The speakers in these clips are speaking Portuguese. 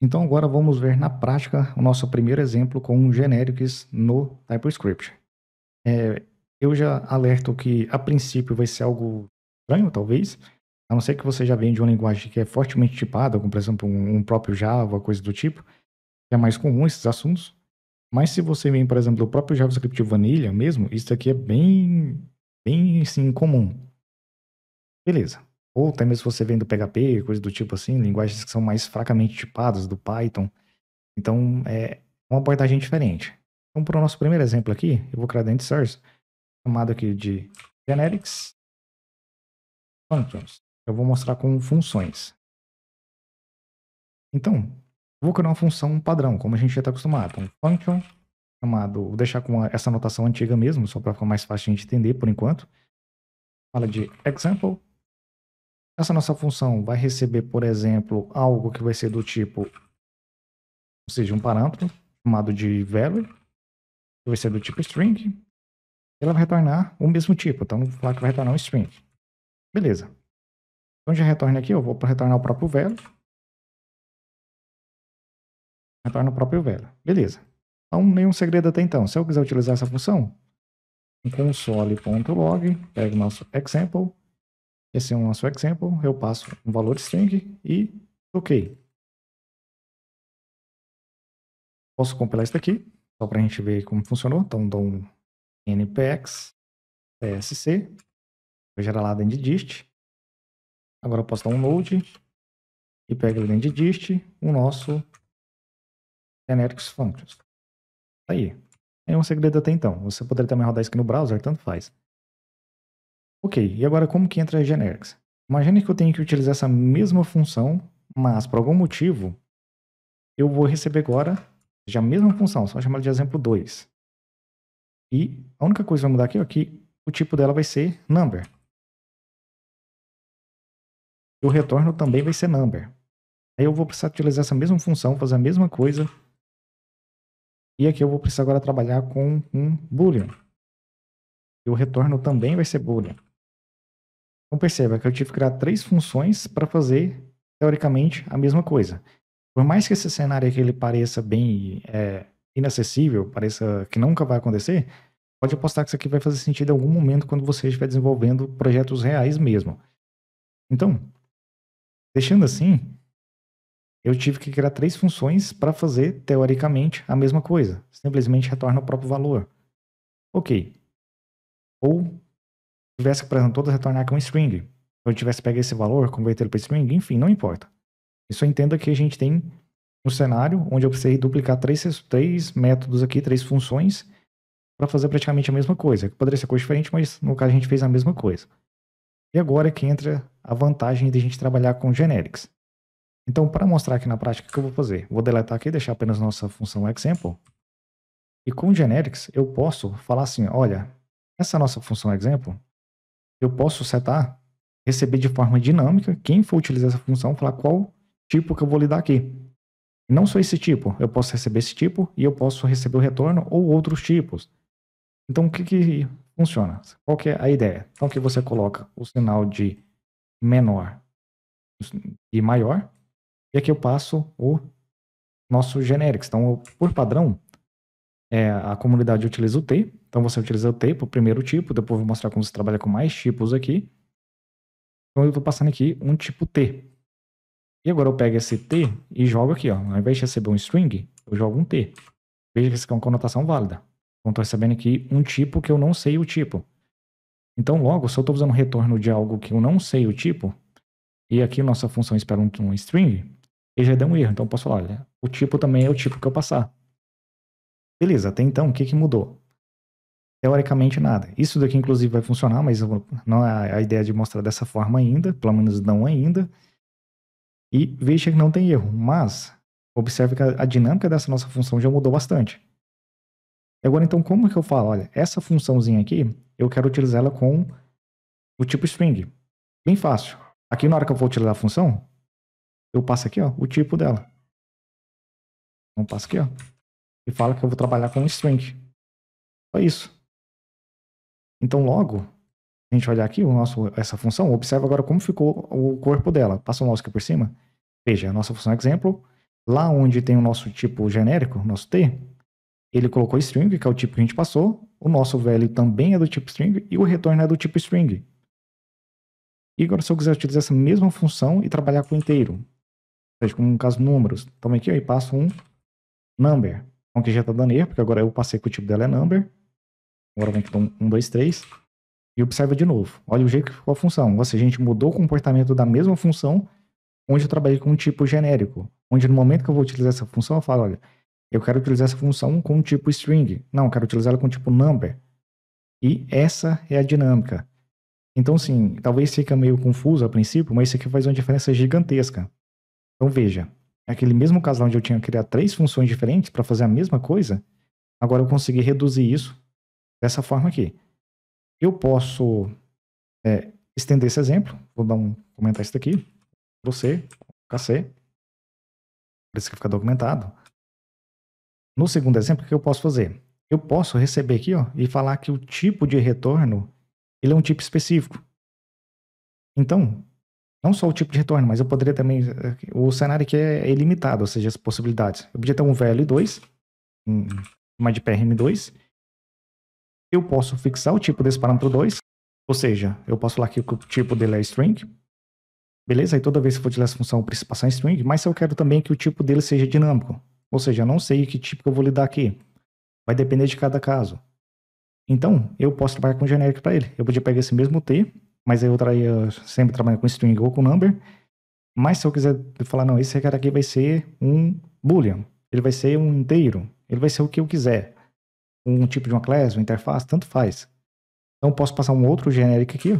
Então agora vamos ver na prática o nosso primeiro exemplo com generics no TypeScript. É, eu já alerto que a princípio vai ser algo estranho, talvez, a não ser que você já venha de uma linguagem que é fortemente tipada, como por exemplo um, um próprio Java, coisa do tipo, que é mais comum esses assuntos. Mas se você vem, por exemplo, do próprio JavaScript Vanilla mesmo, isso aqui é bem, bem sim, comum. Beleza. Ou até mesmo você vem do PHP, coisa do tipo assim, linguagens que são mais fracamente tipadas, do Python. Então, é uma abordagem diferente. Então, para o nosso primeiro exemplo aqui, eu vou criar dentro de source, chamado aqui de generics functions. Eu vou mostrar com funções. Então, vou criar uma função padrão, como a gente já está acostumado. Então, function chamado, vou deixar com essa notação antiga mesmo, só para ficar mais fácil de entender por enquanto. Fala de example essa nossa função vai receber, por exemplo, algo que vai ser do tipo, ou seja, um parâmetro chamado de value, que vai ser do tipo string. Ela vai retornar o mesmo tipo, então vamos falar que vai retornar um string. Beleza. Então já retorna aqui, eu vou retornar o próprio value. Retorna o próprio value. Beleza. Então, nenhum segredo até então. Se eu quiser utilizar essa função, console.log, pega o nosso example, esse é um nosso exemplo. Eu passo um valor string e OK. Posso compilar isso daqui, só para a gente ver como funcionou. Então, dou um npx tsc, vou gerar lá dentro de dist. Agora eu posso dar um node e pego dentro de dist o nosso generics functions. Tá aí. É um segredo até então. Você poderia também rodar isso aqui no browser, tanto faz. Ok, e agora como que entra generics? Imagine que eu tenho que utilizar essa mesma função, mas por algum motivo eu vou receber agora já a mesma função, só chamar de exemplo 2. E a única coisa que vai mudar aqui é que o tipo dela vai ser number. E o retorno também vai ser number. Aí eu vou precisar utilizar essa mesma função, fazer a mesma coisa. E aqui eu vou precisar agora trabalhar com um boolean. E o retorno também vai ser boolean. Então perceba que eu tive que criar três funções para fazer, teoricamente, a mesma coisa. Por mais que esse cenário aqui ele pareça bem é, inacessível, pareça que nunca vai acontecer, pode apostar que isso aqui vai fazer sentido em algum momento quando você estiver desenvolvendo projetos reais mesmo. Então, deixando assim, eu tive que criar três funções para fazer, teoricamente, a mesma coisa. Simplesmente retorna o próprio valor. Ok. Ou tivesse, por exemplo, todas retornar com um string, ou tivesse pego esse valor, convertê para string, enfim, não importa. Isso entenda que a gente tem um cenário onde eu precisei duplicar três, três métodos aqui, três funções, para fazer praticamente a mesma coisa. Poderia ser coisa diferente, mas no caso a gente fez a mesma coisa. E agora é que entra a vantagem de a gente trabalhar com generics. Então, para mostrar aqui na prática o que eu vou fazer, vou deletar aqui e deixar apenas nossa função example. E com generics, eu posso falar assim, olha, essa nossa função example, eu posso setar, receber de forma dinâmica, quem for utilizar essa função, falar qual tipo que eu vou lidar aqui. não só esse tipo, eu posso receber esse tipo e eu posso receber o retorno ou outros tipos. Então, o que, que funciona? Qual que é a ideia? Então, que você coloca o sinal de menor e maior, e aqui eu passo o nosso generics. Então, eu, por padrão, é, a comunidade utiliza o T. Então você utiliza o T para o primeiro tipo, depois eu vou mostrar como você trabalha com mais tipos aqui. Então eu estou passando aqui um tipo T. E agora eu pego esse T e jogo aqui, ó. Ao invés de receber um string, eu jogo um T. Veja que isso é uma conotação válida. Então estou recebendo aqui um tipo que eu não sei o tipo. Então logo, se eu estou usando retorno de algo que eu não sei o tipo, e aqui nossa função espera um, um string, ele já deu um erro. Então eu posso falar, olha, o tipo também é o tipo que eu passar. Beleza, até então, o que, que mudou? Teoricamente, nada. Isso daqui, inclusive, vai funcionar, mas não é a ideia de mostrar dessa forma ainda, pelo menos não ainda. E veja que não tem erro, mas observe que a dinâmica dessa nossa função já mudou bastante. Agora, então, como que eu falo? Olha, essa funçãozinha aqui, eu quero utilizar ela com o tipo string. Bem fácil. Aqui, na hora que eu vou utilizar a função, eu passo aqui, ó, o tipo dela. Então, passo aqui, ó, e fala que eu vou trabalhar com string. Só isso. Então, logo, a gente olhar aqui o nosso, essa função, observa agora como ficou o corpo dela. Passa o mouse aqui por cima. Veja, a nossa função exemplo, lá onde tem o nosso tipo genérico, nosso T, ele colocou string, que é o tipo que a gente passou, o nosso value também é do tipo string e o retorno é do tipo string. E agora se eu quiser utilizar essa mesma função e trabalhar com inteiro, veja seja, como no caso números, tome aqui e passo um number que já tá dando erro, porque agora eu passei que o tipo dela é number. Agora vamos dar um, dois, três. E observa de novo. Olha o jeito que ficou a função. Ou seja, a gente mudou o comportamento da mesma função, onde eu trabalhei com um tipo genérico. Onde no momento que eu vou utilizar essa função, eu falo, olha, eu quero utilizar essa função com tipo string. Não, eu quero utilizar ela com tipo number. E essa é a dinâmica. Então, sim, talvez fica meio confuso a princípio, mas isso aqui faz uma diferença gigantesca. Então, veja, aquele mesmo caso onde eu tinha que criar três funções diferentes para fazer a mesma coisa, agora eu consegui reduzir isso dessa forma aqui. Eu posso é, estender esse exemplo, vou dar um comentar isso daqui, você, KC, para isso que fica documentado. No segundo exemplo, o que eu posso fazer? Eu posso receber aqui ó, e falar que o tipo de retorno ele é um tipo específico. Então, não só o tipo de retorno, mas eu poderia também. O cenário aqui é ilimitado, ou seja, as possibilidades. Eu podia ter um VL2, uma de PRM2. Eu posso fixar o tipo desse parâmetro 2, ou seja, eu posso falar que o tipo dele é string. Beleza? E toda vez que eu for utilizar essa função, eu preciso passar em string, mas eu quero também que o tipo dele seja dinâmico. Ou seja, eu não sei que tipo eu vou lidar aqui. Vai depender de cada caso. Então, eu posso trabalhar com genérico para ele. Eu podia pegar esse mesmo T mas eu, eu sempre trabalho com string ou com number. Mas se eu quiser falar, não, esse cara aqui vai ser um boolean, ele vai ser um inteiro, ele vai ser o que eu quiser. Um tipo de uma classe, uma interface, tanto faz. Então posso passar um outro genérico aqui,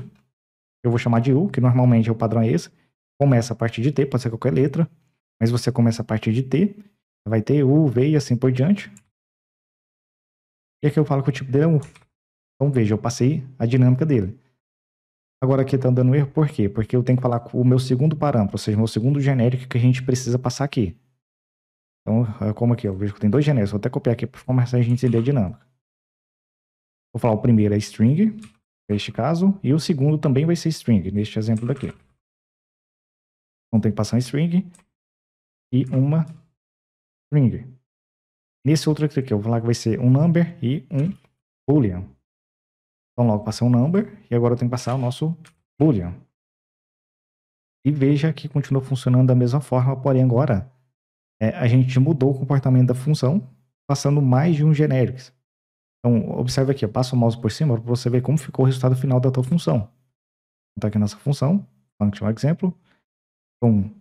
eu vou chamar de U, que normalmente é o padrão é esse. Começa a partir de T, pode ser qualquer letra, mas você começa a partir de T, vai ter U, V e assim por diante. E aqui eu falo que o tipo dele é U. Então veja, eu passei a dinâmica dele. Agora aqui está dando erro, por quê? Porque eu tenho que falar o meu segundo parâmetro, ou seja, o meu segundo genérico que a gente precisa passar aqui. Então, é como aqui, eu vejo que tem dois genéricos, vou até copiar aqui para começar a gente entender a dinâmica. Vou falar o primeiro é string, neste caso, e o segundo também vai ser string, neste exemplo daqui. Então tem que passar um string e uma string. Nesse outro aqui, eu vou falar que vai ser um number e um boolean. Então logo passei um number e agora eu tenho que passar o nosso boolean. E veja que continua funcionando da mesma forma, porém agora é, a gente mudou o comportamento da função passando mais de um generics. Então observe aqui, eu passo o mouse por cima para você ver como ficou o resultado final da tua função. Então aqui nossa função, function exemplo. Então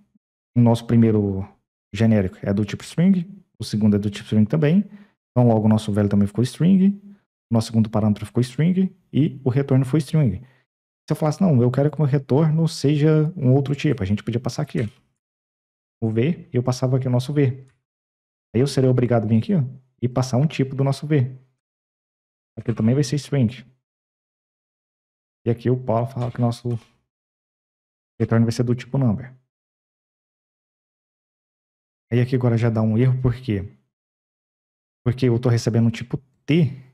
o nosso primeiro genérico é do tipo string, o segundo é do tipo string também. Então logo o nosso velho também ficou string, nosso segundo parâmetro ficou string e o retorno foi string. Se eu falasse, não, eu quero que o meu retorno seja um outro tipo, a gente podia passar aqui o V, eu passava aqui o nosso V. Aí eu seria obrigado a vir aqui ó, e passar um tipo do nosso V. Aqui também vai ser string. E aqui o Paulo fala que o nosso retorno vai ser do tipo number. Aí aqui agora já dá um erro, por quê? Porque eu estou recebendo um tipo T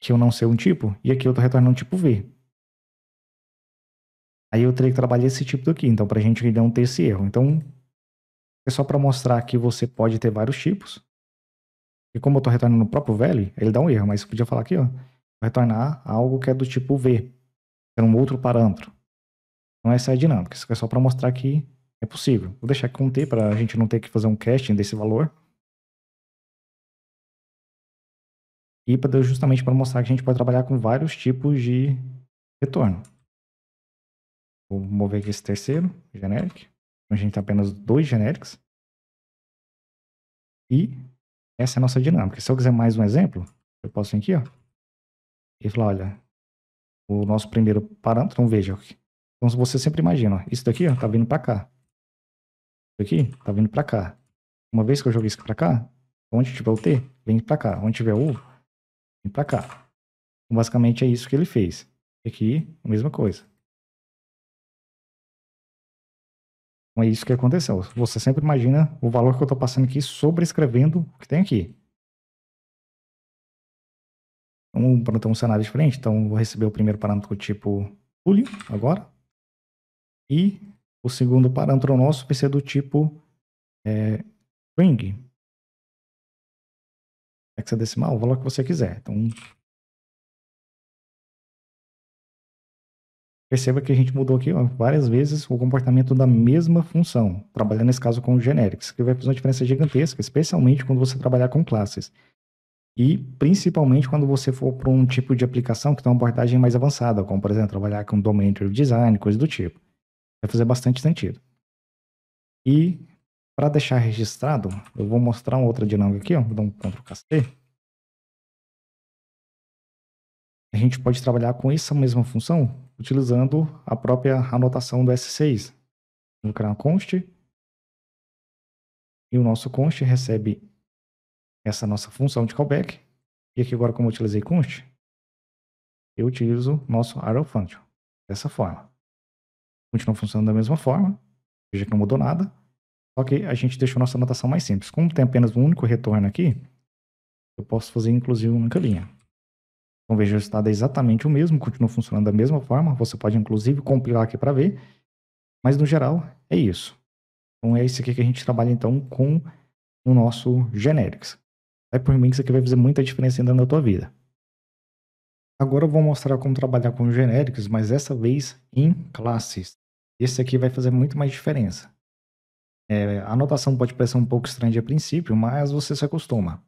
que eu não sei um tipo, e aqui eu tô retornando um tipo V. Aí eu teria que trabalhar esse tipo daqui, então pra gente não ter esse erro. Então, é só para mostrar que você pode ter vários tipos. E como eu tô retornando no próprio value, ele dá um erro, mas eu podia falar aqui, ó, retornar algo que é do tipo V, que é um outro parâmetro. Então essa é a dinâmica, isso é só para mostrar que é possível. Vou deixar aqui com T para a gente não ter que fazer um casting desse valor. E pra, justamente para mostrar que a gente pode trabalhar com vários tipos de retorno. Vou mover aqui esse terceiro, generic. Então, a gente tem apenas dois generics. E essa é a nossa dinâmica. Se eu quiser mais um exemplo, eu posso vir aqui, ó. E falar, olha, o nosso primeiro parâmetro, então veja. Então você sempre imagina, ó, isso daqui, ó, tá vindo para cá. Isso aqui tá vindo para cá. Uma vez que eu joguei isso para cá, onde tiver o T, vem para cá. Onde tiver o, vem para cá. Então, basicamente é isso que ele fez. Aqui, a mesma coisa. Então é isso que aconteceu. Você sempre imagina o valor que eu estou passando aqui sobrescrevendo o que tem aqui. Vamos então, para um cenário diferente. Então, vou receber o primeiro parâmetro tipo Julio, agora. E o segundo parâmetro nosso vai ser do tipo é, String hexadecimal, é o valor que você quiser. Então, perceba que a gente mudou aqui várias vezes o comportamento da mesma função, trabalhando nesse caso com generics, que vai fazer uma diferença gigantesca, especialmente quando você trabalhar com classes. E principalmente quando você for para um tipo de aplicação que tem uma abordagem mais avançada, como por exemplo, trabalhar com domain driven design, coisa do tipo. Vai fazer bastante sentido. E para deixar registrado, eu vou mostrar uma outra dinâmica aqui, ó. Vou dar um Ctrl KC. A gente pode trabalhar com essa mesma função utilizando a própria anotação do S6. Vamos criar uma const. E o nosso const recebe essa nossa função de callback. E aqui agora, como eu utilizei const, eu utilizo nosso arrow function, dessa forma. Continua funcionando da mesma forma, veja que não mudou nada. Só que a gente deixou nossa anotação mais simples. Como tem apenas um único retorno aqui, eu posso fazer inclusive uma única linha. Então veja, o resultado é exatamente o mesmo, continua funcionando da mesma forma. Você pode inclusive compilar aqui para ver. Mas no geral, é isso. Então é isso aqui que a gente trabalha então com o nosso generics. É por mim que isso aqui vai fazer muita diferença ainda na tua vida. Agora eu vou mostrar como trabalhar com generics, mas dessa vez em classes. Esse aqui vai fazer muito mais diferença. É, a anotação pode parecer um pouco estranha a princípio, mas você se acostuma.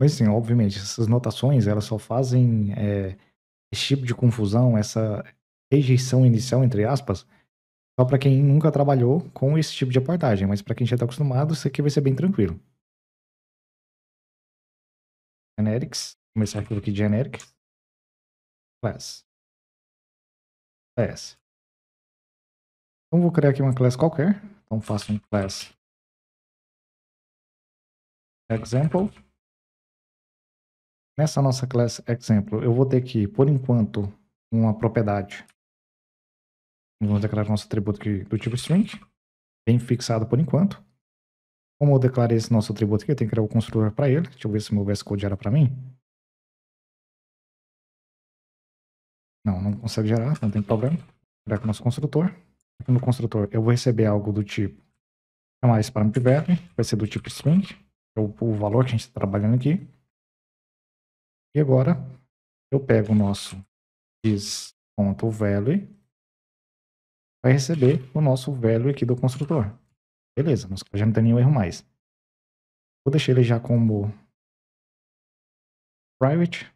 Mas sim, obviamente, essas notações elas só fazem é, esse tipo de confusão, essa rejeição inicial, entre aspas, só para quem nunca trabalhou com esse tipo de apartagem, mas para quem já está acostumado, isso aqui vai ser bem tranquilo. Generics, começar pelo aqui de generic. Class. Class. Então vou criar aqui uma classe qualquer. Então faço um class example. Nessa nossa class example, eu vou ter aqui, por enquanto, uma propriedade. Vamos declarar nosso atributo aqui do tipo string, bem fixado por enquanto. Como eu declarei esse nosso atributo aqui, eu tenho que criar o um construtor para ele. Deixa eu ver se meu VS Code era para mim. Não, não consegue gerar, não tem problema. Vou criar com o nosso construtor. Aqui no construtor, eu vou receber algo do tipo chamar esse parâmetro value, vai ser do tipo string, é o, o valor que a gente está trabalhando aqui. E agora, eu pego o nosso is.value, vai receber o nosso value aqui do construtor. Beleza, nós já não tem nenhum erro mais. Vou deixar ele já como private.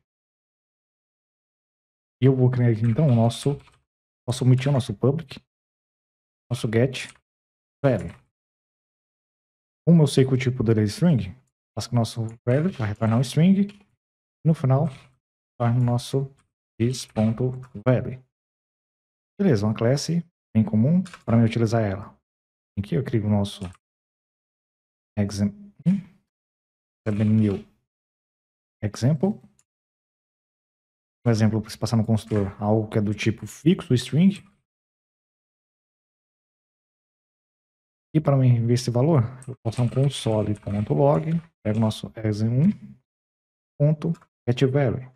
E eu vou criar aqui então o nosso, posso omitir o nosso public, nosso get. Velho. Como eu sei que o tipo dele é string, faço o nosso velho vai retornar um string. No final, torna o nosso this.value. Beleza, uma classe bem comum para me utilizar ela. Aqui eu crio o nosso exam hum? new example. Por exemplo, se passar no consultor algo que é do tipo fixo string, E para mim ver esse valor, eu passar um console.log, pego o nosso exm1.getValue.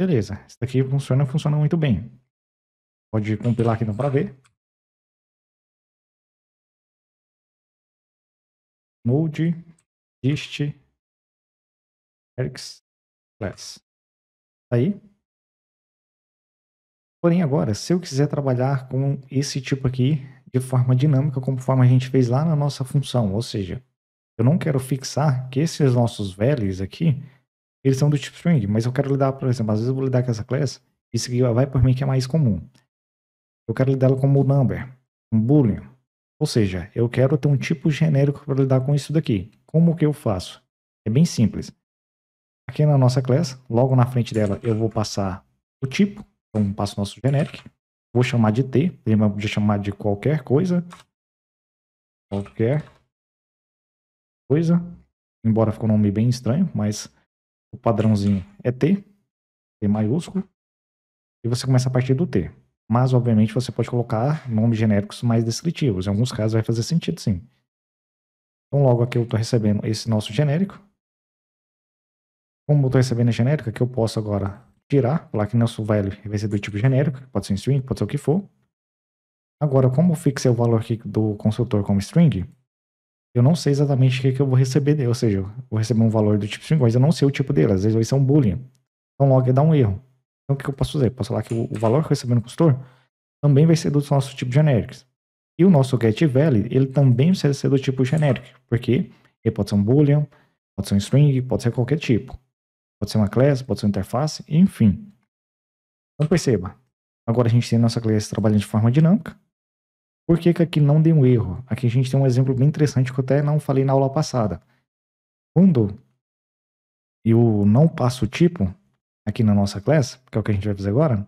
Beleza, isso daqui funciona, funciona muito bem. Pode compilar aqui não para ver. Node dist Eric's class. Tá aí, Porém, agora, se eu quiser trabalhar com esse tipo aqui de forma dinâmica, conforme a gente fez lá na nossa função, ou seja, eu não quero fixar que esses nossos values aqui, eles são do tipo string, mas eu quero lidar, por exemplo, às vezes eu vou lidar com essa classe, isso aqui vai por mim que é mais comum. Eu quero lidar como number, um boolean. Ou seja, eu quero ter um tipo genérico para lidar com isso daqui. Como que eu faço? É bem simples. Aqui na nossa classe, logo na frente dela, eu vou passar o tipo, então passo o nosso generic. Vou chamar de T, lembra de chamar de qualquer coisa. Qualquer coisa. Embora ficou um nome bem estranho, mas o padrãozinho é T, T maiúsculo. E você começa a partir do T. Mas, obviamente, você pode colocar nomes genéricos mais descritivos. Em alguns casos vai fazer sentido, sim. Então, logo aqui eu estou recebendo esse nosso genérico. Como eu estou recebendo a genérica, que eu posso agora tirar, falar que nosso value vai ser do tipo genérico, pode ser string, pode ser o que for. Agora, como fixei o valor aqui do construtor como string, eu não sei exatamente o que, que eu vou receber dele, ou seja, eu vou receber um valor do tipo string, mas eu não sei o tipo dele, às vezes vai ser um boolean. Então logo dá um erro. Então o que eu posso fazer? Posso falar que o valor que eu recebi no construtor também vai ser do nosso tipo genérico. E o nosso get value, ele também vai ser do tipo genérico, porque ele pode ser um boolean, pode ser um string, pode ser qualquer tipo. Pode ser uma class, pode ser uma interface, enfim. Então perceba, agora a gente tem nossa classe trabalhando de forma dinâmica. Por que, que aqui não deu um erro? Aqui a gente tem um exemplo bem interessante que eu até não falei na aula passada. Quando eu não passo o tipo aqui na nossa classe, que é o que a gente vai fazer agora,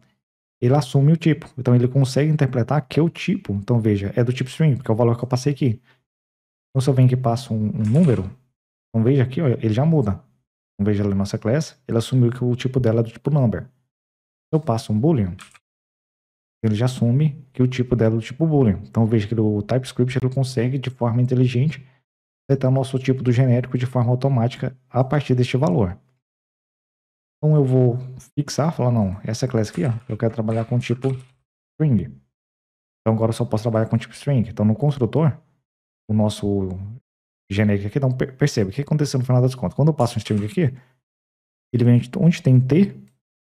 ele assume o tipo. Então ele consegue interpretar que é o tipo. Então veja, é do tipo string, porque é o valor que eu passei aqui. Então se eu venho aqui e passo um, um número, então veja aqui, ó, ele já muda não vejo ela nossa classe, ele assumiu que o tipo dela é do tipo number. Eu passo um boolean, ele já assume que o tipo dela é do tipo boolean. Então veja que o TypeScript ele consegue, de forma inteligente, setar o nosso tipo do genérico de forma automática a partir deste valor. Então eu vou fixar, falar, não, essa classe aqui, ó, eu quero trabalhar com tipo string. Então agora eu só posso trabalhar com tipo string. Então no construtor, o nosso genérica aqui, então perceba o que aconteceu no final das contas. Quando eu passo um string aqui, ele vem onde tem T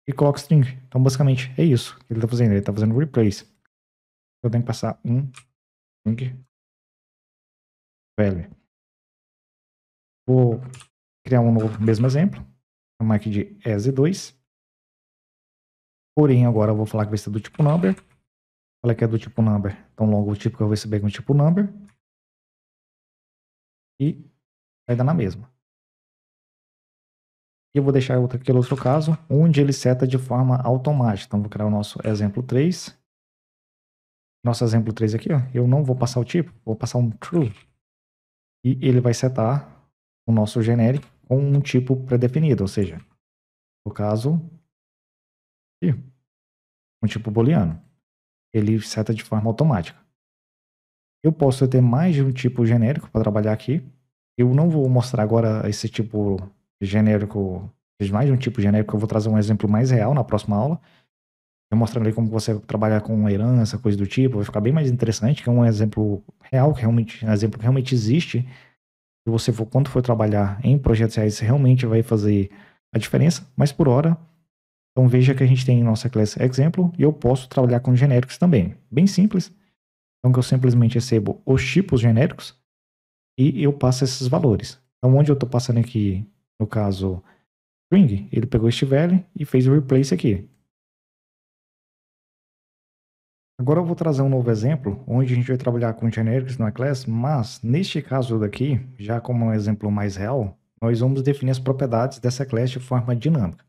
e coloca string. Então, basicamente, é isso que ele está fazendo. Ele está fazendo replace. Eu tenho que passar um string value. Vou criar um novo, mesmo exemplo. Chamar aqui de ES2. Porém, agora eu vou falar que vai ser do tipo number. Falei que é do tipo number, então logo o tipo que eu vou receber com o tipo number e vai dar na mesma. E eu vou deixar outro, aquele outro caso, onde ele seta de forma automática. Então, vou criar o nosso exemplo 3. Nosso exemplo 3 aqui, ó, eu não vou passar o tipo, vou passar um true. E ele vai setar o nosso generic com um tipo pré-definido, ou seja, no caso, um tipo booleano. Ele seta de forma automática. Eu posso ter mais de um tipo genérico para trabalhar aqui. Eu não vou mostrar agora esse tipo genérico, mais de um tipo genérico, eu vou trazer um exemplo mais real na próxima aula. Eu mostrando ali como você trabalhar com herança, coisa do tipo, vai ficar bem mais interessante, que é um exemplo real, que realmente, um exemplo que realmente existe. Se você for, quando for trabalhar em projetos reais, realmente vai fazer a diferença, mas por hora, então veja que a gente tem nossa classe exemplo e eu posso trabalhar com genéricos também. Bem simples. Então eu simplesmente recebo os tipos genéricos e eu passo esses valores. Então onde eu estou passando aqui, no caso, string, ele pegou este value e fez o replace aqui. Agora eu vou trazer um novo exemplo, onde a gente vai trabalhar com genéricos na classe, mas neste caso daqui, já como um exemplo mais real, nós vamos definir as propriedades dessa classe de forma dinâmica.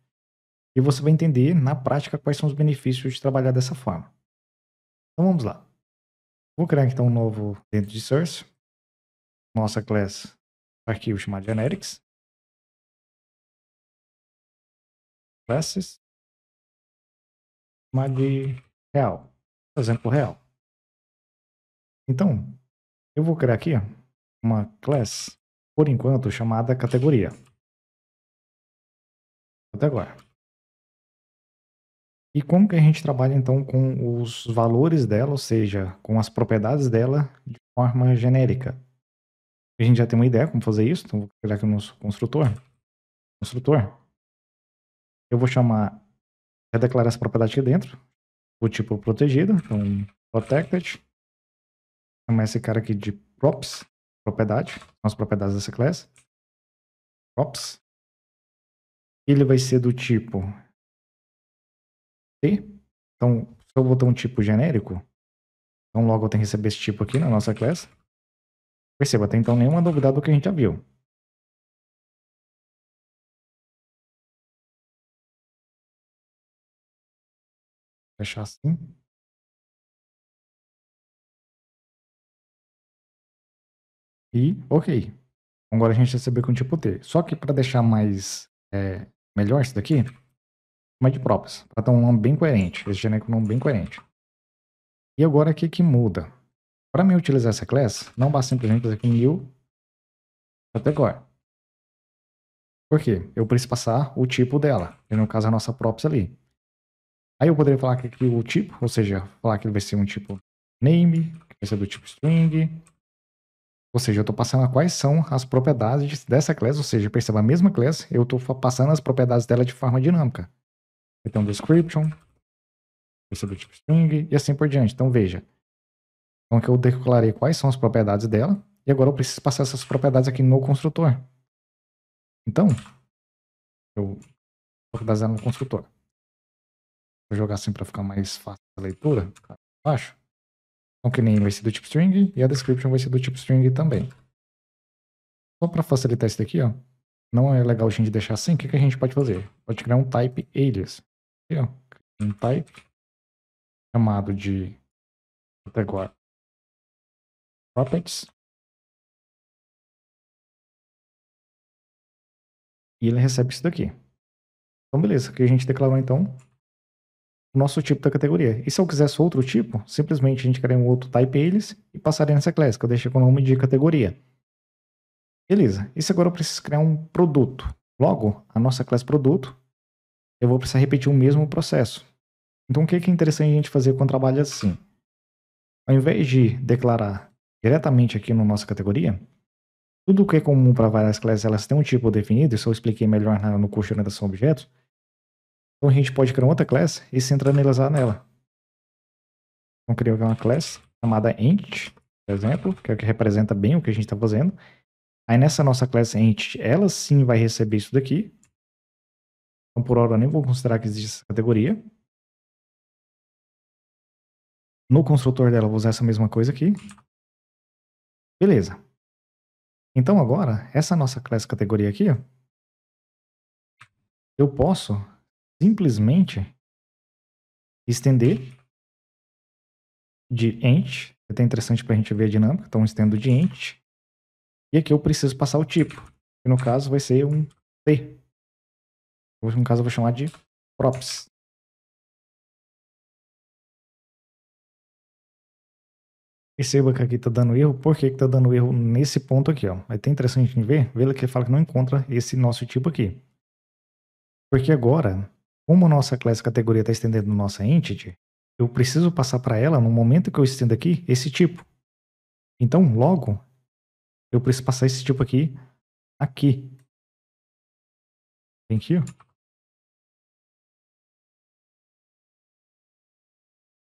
E você vai entender na prática quais são os benefícios de trabalhar dessa forma. Então vamos lá. Vou criar então um novo dentro de source. Nossa class arquivo chamado generics. Classes. Chamar de real. Exemplo real. Então, eu vou criar aqui uma class, por enquanto, chamada categoria. Até agora. E como que a gente trabalha então com os valores dela, ou seja, com as propriedades dela de forma genérica? A gente já tem uma ideia como fazer isso, então vou criar aqui o nosso construtor. Construtor. Eu vou chamar, já declarar essa propriedade aqui dentro, o tipo protegido, então protected. Chamar esse cara aqui de props, propriedade, as propriedades dessa classe. Props. Ele vai ser do tipo então, se eu botar um tipo genérico, então logo eu tenho que receber esse tipo aqui na nossa classe. Perceba, até então nenhuma novidade do que a gente já viu. Fechar assim. E ok. Agora a gente recebeu com tipo T. Só que para deixar mais é, melhor isso daqui, mas de props, para ter um nome bem coerente, esse genérico é um nome bem coerente. E agora o que, que muda? Para mim utilizar essa classe, não basta simplesmente fazer com new category. Por quê? Eu preciso passar o tipo dela, que no caso é a nossa props ali. Aí eu poderia falar que aqui o tipo, ou seja, falar que ele vai ser um tipo name, que vai ser do tipo string. Ou seja, eu estou passando quais são as propriedades dessa classe, ou seja, perceba a mesma classe, eu estou passando as propriedades dela de forma dinâmica. Aqui tem um description, do tipo string e assim por diante. Então veja, então aqui eu declarei quais são as propriedades dela e agora eu preciso passar essas propriedades aqui no construtor. Então, eu dar dela no construtor. Vou jogar assim para ficar mais fácil a leitura, abaixo. Então que nem vai ser do tipo string e a description vai ser do tipo string também. Só para facilitar isso daqui, ó, não é legal a gente deixar assim, o que, que a gente pode fazer? Pode criar um type alias aqui, ó, um type chamado de até agora properties. E ele recebe isso daqui. Então, beleza. Aqui a gente declarou, então, o nosso tipo da categoria. E se eu quisesse outro tipo, simplesmente a gente criaria um outro type eles e passaria nessa classe, que eu deixei com o nome de categoria. Beleza. E se agora eu preciso criar um produto? Logo, a nossa classe produto eu vou precisar repetir o mesmo processo. Então, o que é interessante a gente fazer quando trabalha assim? Ao invés de declarar diretamente aqui na nossa categoria, tudo que é comum para várias classes, elas têm um tipo definido, isso eu expliquei melhor no curso de orientação a objetos. Então, a gente pode criar outra classe e centralizar nela. Então, criar uma classe chamada int, por exemplo, que é o que representa bem o que a gente está fazendo. Aí, nessa nossa classe int, ela sim vai receber isso daqui, então, por hora, eu nem vou considerar que existe essa categoria. No construtor dela, eu vou usar essa mesma coisa aqui. Beleza. Então, agora, essa nossa classe categoria aqui, eu posso simplesmente estender de int, é até interessante para a gente ver a dinâmica, então estendo de int, e aqui eu preciso passar o tipo, que no caso vai ser um T. No caso, eu vou chamar de props. Perceba que aqui está dando erro. Por que está dando erro nesse ponto aqui? Ó? É até interessante ver, vê que ele fala que não encontra esse nosso tipo aqui. Porque agora, como a nossa classe categoria está estendendo nossa entity, eu preciso passar para ela, no momento que eu estendo aqui, esse tipo. Então, logo, eu preciso passar esse tipo aqui, aqui. Vem aqui, ó.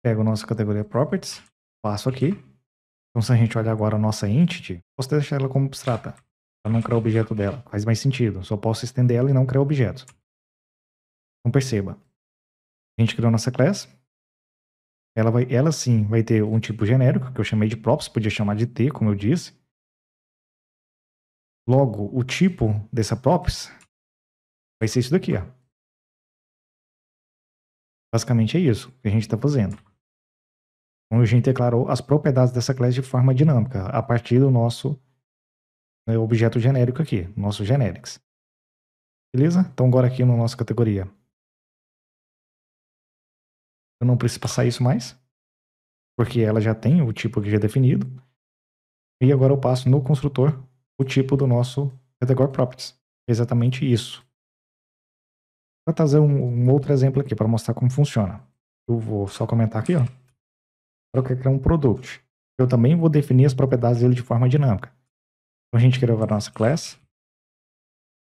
Pego nossa categoria Properties, passo aqui. Então, se a gente olhar agora a nossa entity, posso deixar ela como abstrata, para não criar objeto dela. Faz mais sentido, só posso estender ela e não criar objetos. Então, perceba. A gente criou nossa classe. Ela, vai, ela sim vai ter um tipo genérico, que eu chamei de props, podia chamar de T, como eu disse. Logo, o tipo dessa props vai ser isso daqui. Ó. Basicamente é isso que a gente está fazendo onde a gente declarou as propriedades dessa classe de forma dinâmica, a partir do nosso né, objeto genérico aqui, nosso generics. Beleza? Então agora aqui na nossa categoria. Eu não preciso passar isso mais, porque ela já tem o tipo que já é definido. E agora eu passo no construtor o tipo do nosso category properties. Exatamente isso. Vou trazer um, um outro exemplo aqui para mostrar como funciona. Eu vou só comentar aqui, ó para eu criar um produto. Eu também vou definir as propriedades dele de forma dinâmica. Então a gente criou a nossa class,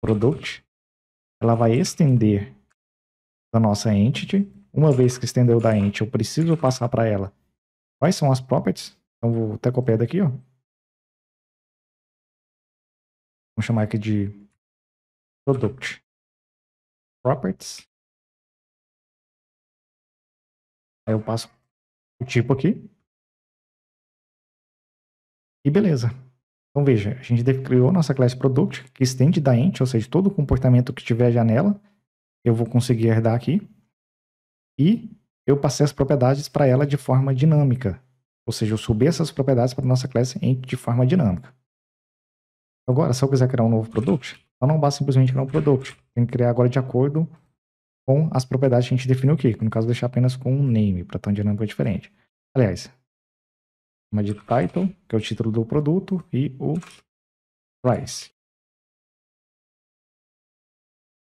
product, ela vai estender da nossa entity. Uma vez que estendeu da Entity, eu preciso passar para ela quais são as properties. Então vou até copiar daqui, ó. Vamos chamar aqui de product properties. Aí eu passo o tipo aqui. E beleza. Então veja, a gente criou nossa classe product, que estende da ent ou seja, todo o comportamento que tiver já nela, eu vou conseguir herdar aqui. E eu passei as propriedades para ela de forma dinâmica. Ou seja, eu subi essas propriedades para nossa classe int de forma dinâmica. Agora, se eu quiser criar um novo product, não basta simplesmente criar um product. Tem que criar agora de acordo com as propriedades que a gente definiu aqui, que no caso deixar apenas com um name, para estar um dinâmica diferente. Aliás, uma de title, que é o título do produto, e o price.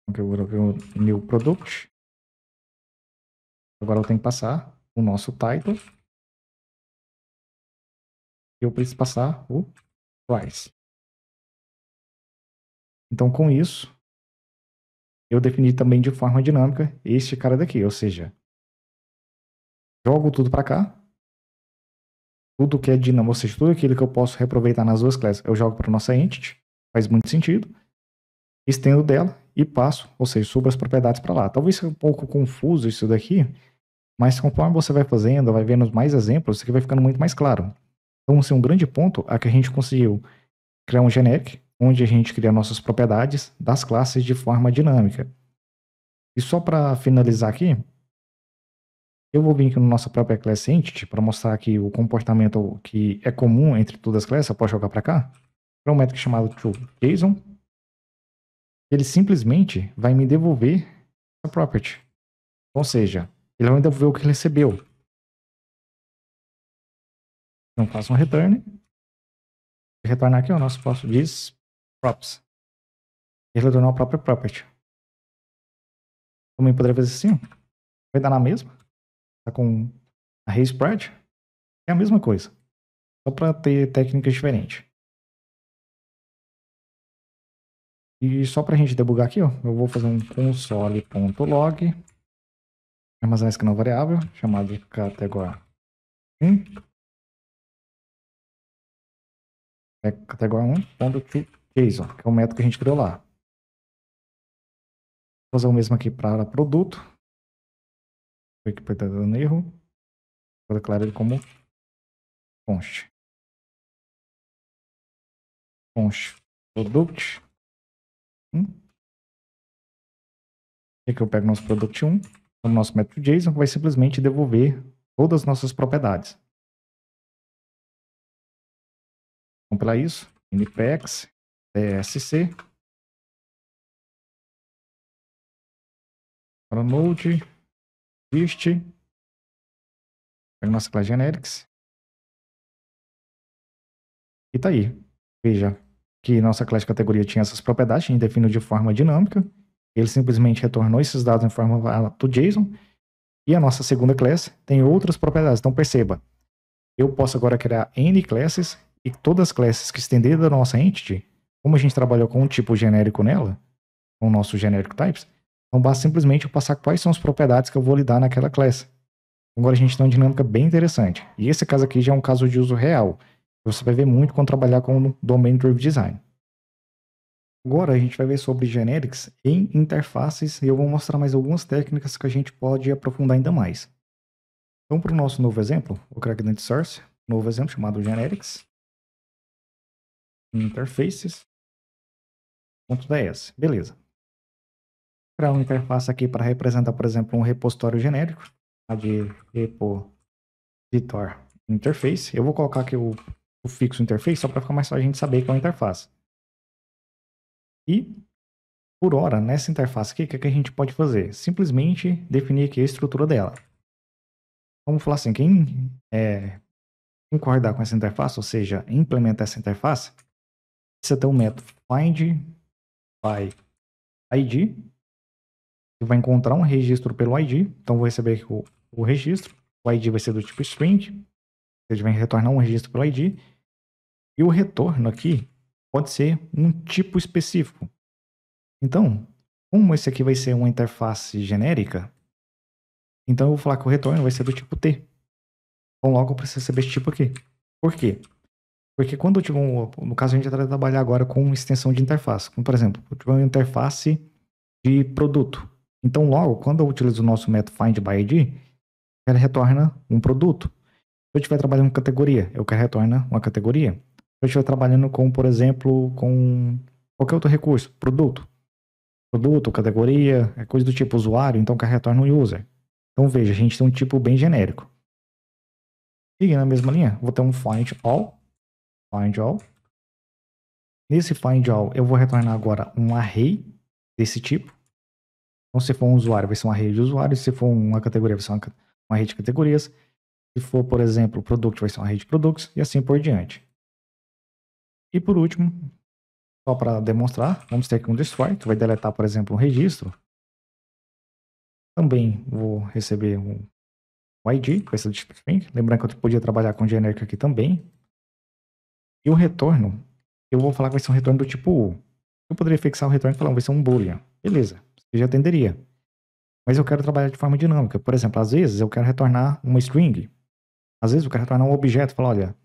Então, eu coloquei o new product. Agora eu tenho que passar o nosso title. E eu preciso passar o price. Então, com isso, eu defini também de forma dinâmica este cara daqui, ou seja, jogo tudo para cá, tudo que é dinâmico, ou seja, tudo aquilo que eu posso reaproveitar nas duas classes, eu jogo para nossa entity, faz muito sentido, estendo dela e passo, ou seja, subo as propriedades para lá. Talvez seja um pouco confuso isso daqui, mas conforme você vai fazendo, vai vendo mais exemplos, isso aqui vai ficando muito mais claro. Então, assim, um grande ponto é que a gente conseguiu criar um generic, onde a gente cria nossas propriedades das classes de forma dinâmica. E só para finalizar aqui, eu vou vir aqui na nossa própria classe Entity para mostrar aqui o comportamento que é comum entre todas as classes. Eu posso jogar para cá. Para um método chamado toJSON. Ele simplesmente vai me devolver a property. Ou seja, ele vai me devolver o que recebeu. Então faço um return. Retornar aqui o nosso próximo diz props. Ele retornou a própria property. Também poderia fazer assim. Vai dar na mesma. Tá com a spread. É a mesma coisa. Só para ter técnicas diferentes. E só para a gente debugar aqui, ó, eu vou fazer um console.log, armazenar é aqui na variável, chamado categoria 1, é categoria 1.to JSON, que é o método que a gente criou lá. Vou fazer o mesmo aqui para produto. Ver que está dando erro. Vou declarar ele como const. Const product. Hum? Aqui eu pego nosso product 1, o nosso método JSON, que vai simplesmente devolver todas as nossas propriedades. Compilar isso, npx, DSC. Para Node, list. Pega nossa classe generics. E tá aí. Veja que nossa classe categoria tinha essas propriedades, a gente definiu de forma dinâmica. Ele simplesmente retornou esses dados em forma do JSON. E a nossa segunda classe tem outras propriedades. Então perceba, eu posso agora criar N classes e todas as classes que estender da nossa entity como a gente trabalhou com um tipo genérico nela, com o nosso generic types, então basta simplesmente eu passar quais são as propriedades que eu vou lidar naquela classe. Agora a gente tem uma dinâmica bem interessante. E esse caso aqui já é um caso de uso real. Você vai ver muito quando trabalhar com o Domain Driven Design. Agora a gente vai ver sobre generics em interfaces e eu vou mostrar mais algumas técnicas que a gente pode aprofundar ainda mais. Então para o nosso novo exemplo, o Crackdown Source, novo exemplo chamado generics, interfaces, .ds. Beleza. Vou criar uma interface aqui para representar, por exemplo, um repositório genérico, de repositor interface. Eu vou colocar aqui o, o fixo interface só para ficar mais fácil a gente saber que é uma interface. E, por hora, nessa interface aqui, o que, é que a gente pode fazer? Simplesmente definir aqui a estrutura dela. Vamos falar assim, quem é, concordar com essa interface, ou seja, implementar essa interface, precisa ter o um método find vai ID, vai encontrar um registro pelo ID, então vou receber aqui o, o registro, o ID vai ser do tipo string, ele vai retornar um registro pelo ID, e o retorno aqui pode ser um tipo específico. Então, como esse aqui vai ser uma interface genérica, então eu vou falar que o retorno vai ser do tipo T. Então logo eu preciso receber esse tipo aqui. Por quê? Porque quando eu tive um. No caso, a gente está trabalhar agora com extensão de interface. Como, por exemplo, eu tive uma interface de produto. Então, logo, quando eu utilizo o nosso método find by ID, retorna um produto. Se eu estiver trabalhando com categoria, eu quero retornar uma categoria. Se eu estiver trabalhando com, por exemplo, com qualquer outro recurso, produto. Produto, categoria, é coisa do tipo usuário, então quer retornar um user. Então veja, a gente tem um tipo bem genérico. E na mesma linha, vou ter um find all, find all. Nesse find all, eu vou retornar agora um array desse tipo. Então, se for um usuário, vai ser um array de usuários. Se for uma categoria, vai ser uma, uma rede de categorias. Se for, por exemplo, product, vai ser uma rede de produtos e assim por diante. E por último, só para demonstrar, vamos ter aqui um destroy, que vai deletar, por exemplo, um registro. Também vou receber um ID, com essa string. Lembrando que eu podia trabalhar com generic aqui também. E o retorno, eu vou falar que vai ser um retorno do tipo U. Eu poderia fixar o retorno e falar, vai ser um boolean. Beleza, você já atenderia. Mas eu quero trabalhar de forma dinâmica. Por exemplo, às vezes eu quero retornar uma string. Às vezes eu quero retornar um objeto. Falar, olha,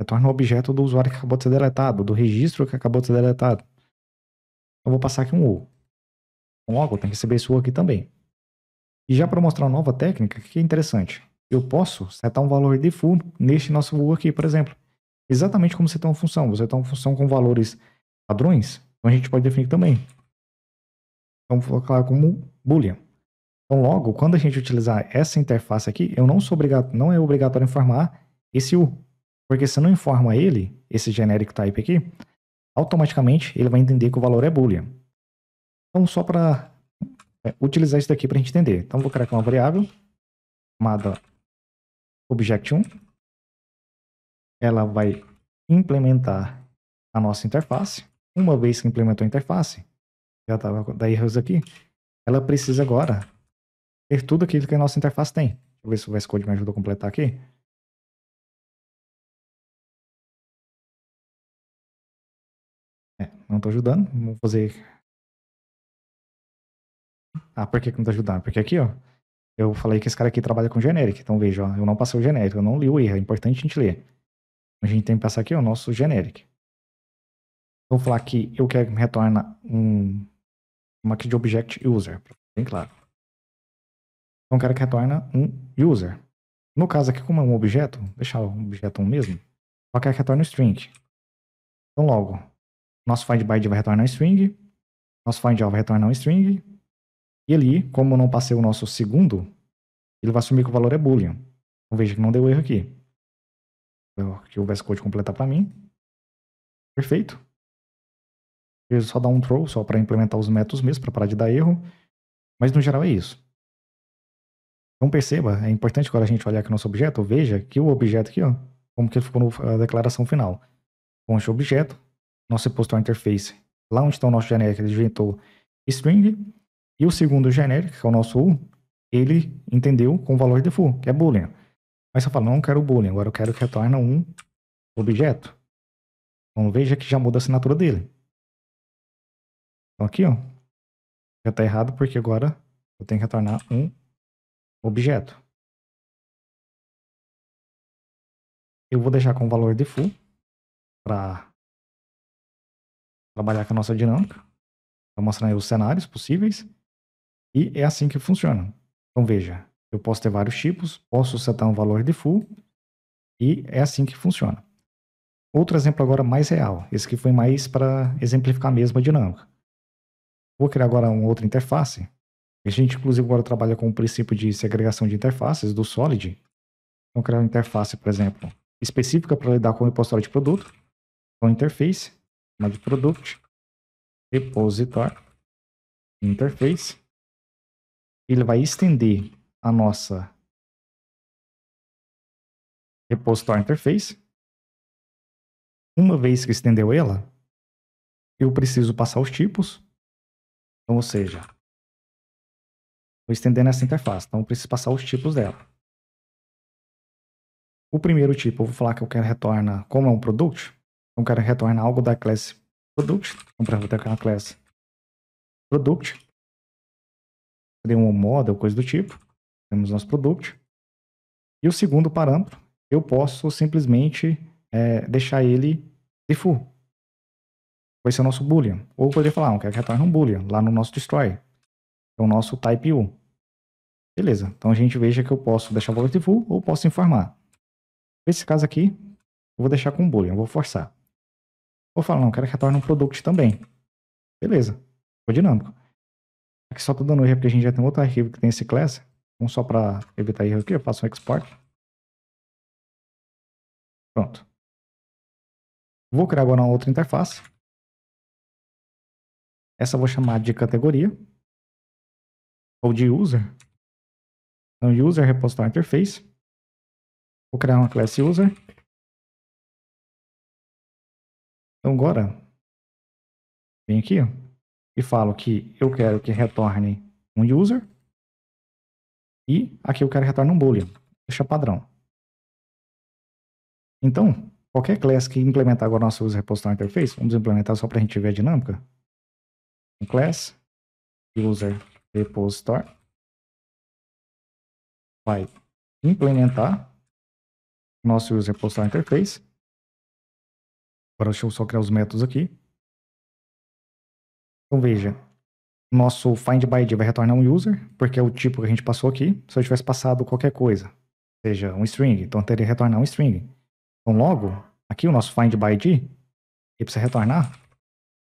retorna o objeto do usuário que acabou de ser deletado, do registro que acabou de ser deletado. Eu vou passar aqui um U. Logo, tem que receber esse U aqui também. E já para mostrar uma nova técnica, que é interessante. Eu posso setar um valor de full neste nosso U aqui, por exemplo exatamente como você tem uma função. Você tem uma função com valores padrões, então a gente pode definir também. Vamos colocar como boolean. Então, logo, quando a gente utilizar essa interface aqui, eu não sou obrigado, não é obrigatório informar esse U. Porque se não informa ele, esse generic type aqui, automaticamente ele vai entender que o valor é boolean. Então, só para é, utilizar isso daqui para a gente entender. Então, vou criar aqui uma variável chamada object1 ela vai implementar a nossa interface. Uma vez que implementou a interface, já estava da erros aqui, ela precisa agora ter tudo aquilo que a nossa interface tem. Deixa eu ver se o VS Code me ajuda a completar aqui. É, não estou ajudando. Vamos fazer... Ah, por que, que não está ajudando? Porque aqui, ó, eu falei que esse cara aqui trabalha com generic. Então veja, ó, eu não passei o genérico, eu não li o erro. É importante a gente ler. A gente tem que passar aqui o nosso generic. Vou falar que eu quero que me retorna um, uma aqui de object user, bem claro. Então, eu quero que retorna um user. No caso aqui, como é um objeto, deixar o objeto um mesmo, só quero que retorne um string. Então, logo, nosso find by vai retornar um string, nosso find all vai retornar um string, e ali, como eu não passei o nosso segundo, ele vai assumir que o valor é boolean. Então, veja que não deu erro aqui que o VS Code completar para mim. Perfeito. Eu só dar um throw, só para implementar os métodos mesmo, para parar de dar erro. Mas no geral é isso. Então perceba, é importante quando a gente olhar aqui o nosso objeto, veja que o objeto aqui, ó, como que ele ficou na declaração final. Concha objeto, nosso repositório interface, lá onde está o nosso genérico, ele inventou string, e o segundo genérico, que é o nosso U, ele entendeu com o valor de default, que é boolean. Mas você fala, não quero o Boolean, agora eu quero que retorna um objeto. Então veja que já muda a assinatura dele. Então aqui, ó, já tá errado porque agora eu tenho que retornar um objeto. Eu vou deixar com o valor default para trabalhar com a nossa dinâmica. Vou mostrar aí os cenários possíveis. E é assim que funciona. Então veja, eu posso ter vários tipos, posso setar um valor de full e é assim que funciona. Outro exemplo agora mais real, esse aqui foi mais para exemplificar mesmo a dinâmica. Vou criar agora uma outra interface. A gente inclusive agora trabalha com o princípio de segregação de interfaces do Solid. Então criar uma interface, por exemplo, específica para lidar com o repositório de produto. Então interface, chamada de product, repositor, interface. Ele vai estender a nossa repositório interface. Uma vez que estendeu ela, eu preciso passar os tipos. Então, ou seja, vou estendendo essa interface. Então, eu preciso passar os tipos dela. O primeiro tipo, eu vou falar que eu quero retornar, como é um product, eu quero retornar algo da classe product. Então, para vou ter aquela a classe product. Seria um model, coisa do tipo temos nosso produto E o segundo parâmetro, eu posso simplesmente é, deixar ele default. Vai ser o nosso boolean. Ou eu poderia falar, não ah, quero que retorne um boolean lá no nosso destroy. É o nosso type u. Beleza, então a gente veja que eu posso deixar o valor default ou posso informar. Nesse caso aqui, eu vou deixar com boolean, eu vou forçar. Vou falar, não, quero que retorne um product também. Beleza, ficou dinâmico. Aqui só estou dando erro porque a gente já tem outro arquivo que tem esse class, um só para evitar erro aqui, eu faço um export. Pronto. Vou criar agora uma outra interface. Essa eu vou chamar de categoria. Ou de user. Então, user repository interface. Vou criar uma classe user. Então, agora, venho aqui ó, e falo que eu quero que retorne um user. E aqui eu quero retornar um boolean, deixa padrão. Então, qualquer class que implementar agora nosso user repository interface, vamos implementar só para a gente ver a dinâmica. Class user repository vai implementar nosso user repository interface. Agora deixa eu só criar os métodos aqui. Então veja, nosso find by ID vai retornar um user, porque é o tipo que a gente passou aqui. Se eu tivesse passado qualquer coisa, seja um string, então teria que retornar um string. Então, logo, aqui o nosso find by ID, ele precisa retornar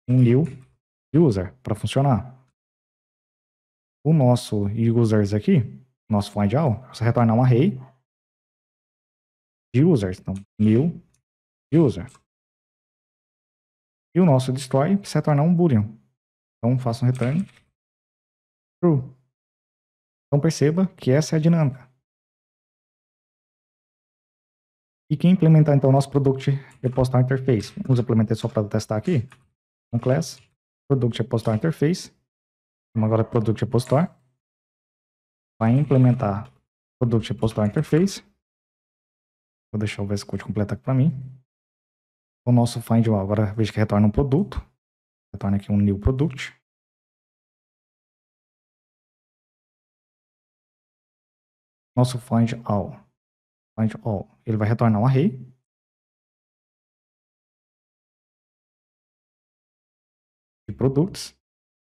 um new user para funcionar. O nosso users aqui, nosso find all, precisa retornar um array de users, então new user. E o nosso destroy precisa retornar um boolean, então faça um return true. Então perceba que essa é a dinâmica. E quem implementar então o nosso product repository interface? Vamos implementar só para testar aqui. Um class product repository interface. Vamos agora product repository. Vai implementar product repository interface. Vou deixar o VS Code completo aqui para mim. O nosso find agora veja que retorna um produto retorna aqui um new product. Nosso find all. Find all. Ele vai retornar um array. De produtos.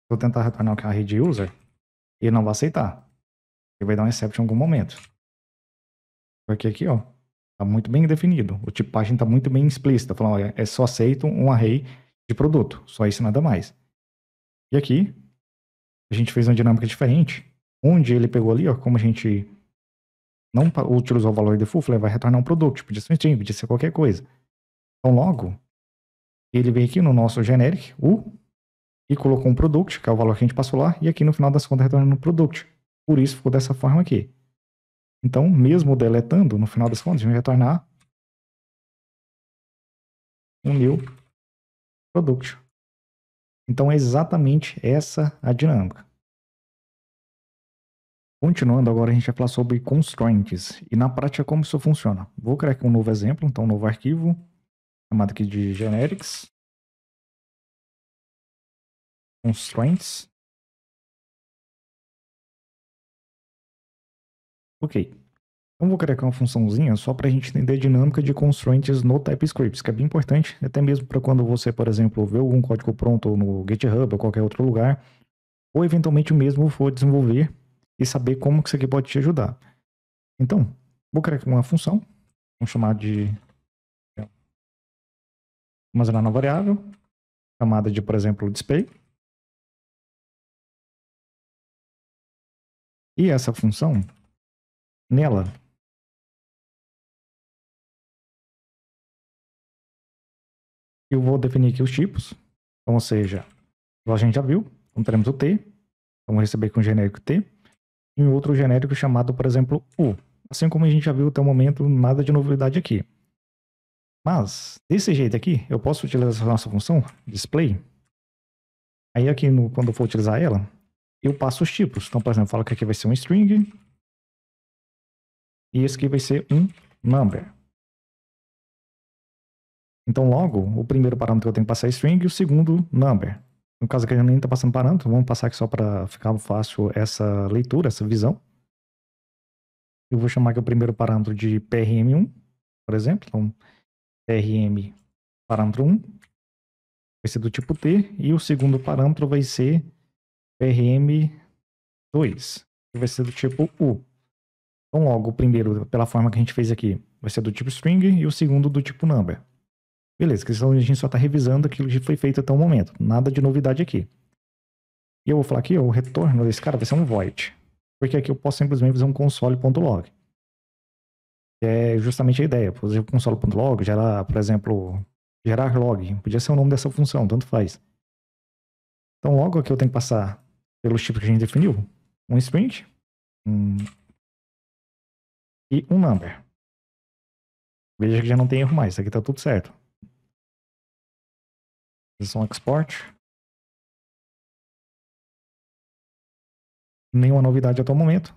Vou tentar retornar o que é array de user. Ele não vai aceitar. Ele vai dar um except em algum momento. Porque aqui, ó, tá muito bem definido. O tipagem tá muito bem explícita. Tá falando, olha, é só aceito um array de produto, só isso nada mais. E aqui, a gente fez uma dinâmica diferente, onde ele pegou ali, ó, como a gente não utilizou o valor de full vai retornar um produto, podia ser um string, podia ser qualquer coisa. Então logo, ele veio aqui no nosso generic, u, e colocou um product, que é o valor que a gente passou lá, e aqui no final das contas retornando um product. Por isso ficou dessa forma aqui. Então, mesmo deletando, no final das contas, a gente vai retornar um new product. Então é exatamente essa a dinâmica. Continuando, agora a gente vai falar sobre constraints e na prática como isso funciona. Vou criar aqui um novo exemplo, então um novo arquivo, chamado aqui de generics. Constraints. Ok. Então, vou criar aqui uma funçãozinha só para a gente entender a dinâmica de constraints no TypeScript, que é bem importante, até mesmo para quando você, por exemplo, vê algum código pronto no GitHub ou qualquer outro lugar, ou eventualmente mesmo for desenvolver e saber como que isso aqui pode te ajudar. Então, vou criar aqui uma função, vamos chamar de armazenar na variável, camada de, por exemplo, display. E essa função, nela, Eu vou definir aqui os tipos. Então, ou seja, a gente já viu. Então, teremos o T. Vamos receber aqui um genérico T. E um outro genérico chamado, por exemplo, U. Assim como a gente já viu até o momento, nada de novidade aqui. Mas, desse jeito aqui, eu posso utilizar essa nossa função, display. Aí aqui, no, quando eu for utilizar ela, eu passo os tipos. Então, por exemplo, eu falo que aqui vai ser um string. E esse aqui vai ser um number. Então, logo, o primeiro parâmetro que eu tenho que passar é string e o segundo, number. No caso aqui, a gente nem está passando parâmetro, vamos passar aqui só para ficar fácil essa leitura, essa visão. Eu vou chamar aqui o primeiro parâmetro de prm1, por exemplo. Então, prm parâmetro 1 vai ser do tipo T e o segundo parâmetro vai ser prm2, que vai ser do tipo U. Então, logo, o primeiro, pela forma que a gente fez aqui, vai ser do tipo string e o segundo do tipo number. Beleza, a gente só está revisando aquilo que foi feito até o momento. Nada de novidade aqui. E eu vou falar aqui, o retorno desse cara vai ser um void. Porque aqui eu posso simplesmente fazer um console.log. É justamente a ideia. Fazer o console.log, gerar, por exemplo, gerar log. Podia ser o nome dessa função, tanto faz. Então logo aqui eu tenho que passar pelos tipos que a gente definiu. Um sprint um... e um number. Veja que já não tem erro mais, aqui está tudo certo. Eles export. Nenhuma novidade até o momento.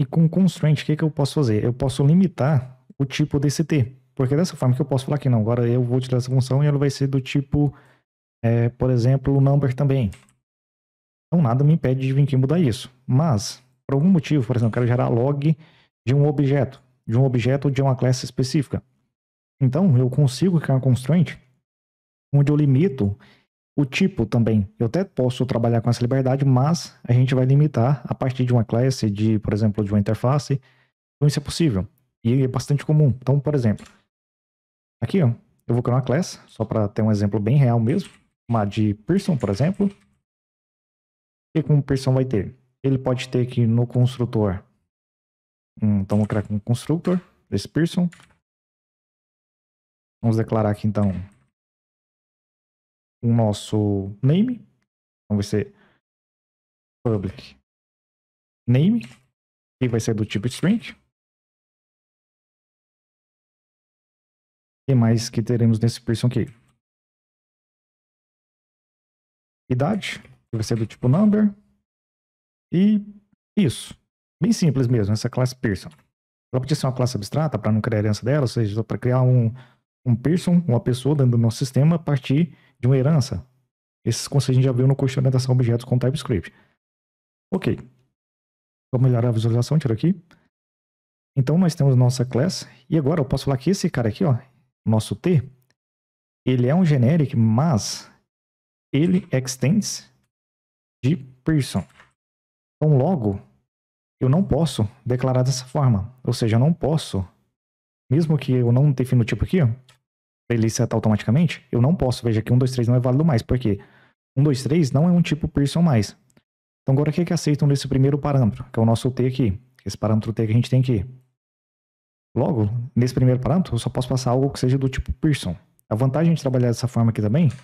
E com constraint, o que, que eu posso fazer? Eu posso limitar o tipo desse T. Porque é dessa forma que eu posso falar que não, agora eu vou utilizar essa função e ela vai ser do tipo, é, por exemplo, number também. Então nada me impede de vir aqui mudar isso. Mas, por algum motivo, por exemplo, eu quero gerar log de um objeto, de um objeto ou de uma classe específica. Então eu consigo criar um constraint onde eu limito o tipo também. Eu até posso trabalhar com essa liberdade, mas a gente vai limitar a partir de uma classe, de, por exemplo, de uma interface. Então isso é possível. E é bastante comum. Então, por exemplo, aqui ó, eu vou criar uma classe, só para ter um exemplo bem real mesmo. Uma de Pearson, por exemplo. O que um Pearson vai ter? Ele pode ter aqui no construtor. Hum, então, vou criar um construtor desse Pearson. Vamos declarar aqui, então, o nosso name. Então vai ser public name, que vai ser do tipo string. E mais que teremos nesse person aqui? Idade, que vai ser do tipo number. E isso. Bem simples mesmo, essa classe person. Ela podia ser uma classe abstrata para não criar herança dela, ou seja, para criar um, um person, uma pessoa dentro do nosso sistema a partir de uma herança. Esses conceitos a gente já viu no curso de orientação a objetos com TypeScript. Ok. Vou melhorar a visualização, tiro aqui. Então nós temos nossa class. E agora eu posso falar que esse cara aqui, ó, nosso T, ele é um generic, mas ele extends de person. Então logo, eu não posso declarar dessa forma. Ou seja, eu não posso, mesmo que eu não defina o tipo aqui, ó, playlist tá automaticamente, eu não posso. Veja que 1, 2, 3 não é válido mais, porque 1, 2, 3 não é um tipo Pearson mais. Então agora o que, é que aceitam nesse primeiro parâmetro, que é o nosso T aqui, esse parâmetro T que a gente tem aqui. Logo, nesse primeiro parâmetro, eu só posso passar algo que seja do tipo Pearson. A vantagem de trabalhar dessa forma aqui também, se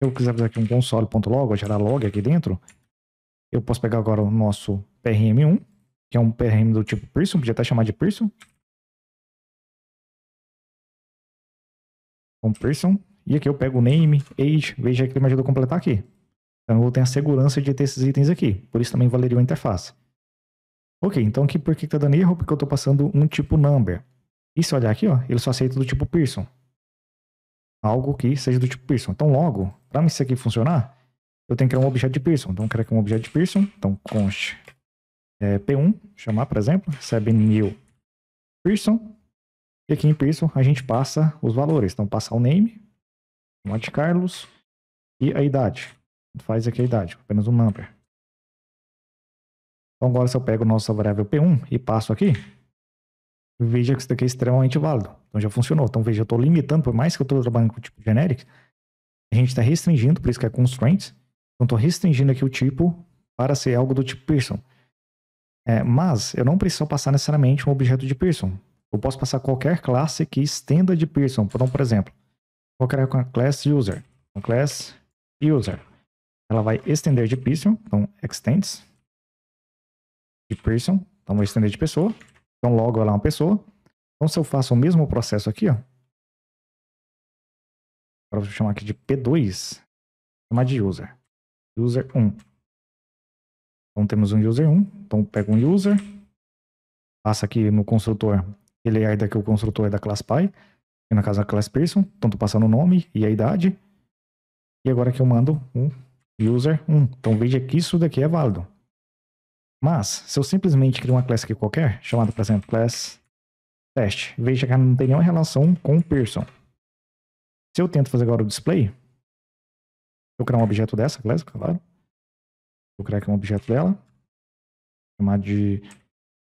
eu quiser fazer aqui um console.log, gerar log aqui dentro, eu posso pegar agora o nosso PRM1, que é um PRM do tipo Pearson, podia até chamar de Pearson, com person. E aqui eu pego o name, age, veja que ele me ajuda a completar aqui. Então eu tenho a segurança de ter esses itens aqui. Por isso também valeria uma interface. Ok, então aqui por que está dando erro? Porque eu estou passando um tipo number. E se olhar aqui, ó, ele só aceita do tipo person. Algo que seja do tipo person. Então logo, para isso aqui funcionar, eu tenho que criar um objeto de person. Então eu criar um objeto de person. Então const é, p1, chamar, por exemplo, recebe new person. E aqui em Pearson a gente passa os valores. Então passa o name, Monte Carlos e a idade. Faz aqui a idade, apenas um number. Então agora se eu pego nossa variável P1 e passo aqui, veja que isso daqui é extremamente válido. Então já funcionou. Então veja, eu estou limitando, por mais que eu estou trabalhando com o tipo generic, a gente está restringindo, por isso que é constraints. Então estou restringindo aqui o tipo para ser algo do tipo Pearson. É, mas eu não preciso passar necessariamente um objeto de Pearson. Eu posso passar qualquer classe que estenda de Pearson. Então, por exemplo, vou criar uma class user. Uma class user. Ela vai estender de Pearson. Então, extends de Pearson. Então, vou estender de pessoa. Então, logo ela é uma pessoa. Então, se eu faço o mesmo processo aqui, ó. Agora vou chamar aqui de P2. Chamar de user. User 1. Então, temos um user 1. Então, pego um user. Passa aqui no construtor ele é que o construtor é da classe pai, e na casa da classe person, então passando o nome e a idade. E agora que eu mando um user 1. Então veja que isso daqui é válido. Mas, se eu simplesmente criar uma classe aqui qualquer, chamada, por exemplo, class test, veja que ela não tem nenhuma relação com o person. Se eu tento fazer agora o display, eu criar um objeto dessa classe, claro. Vou criar aqui um objeto dela, chamar de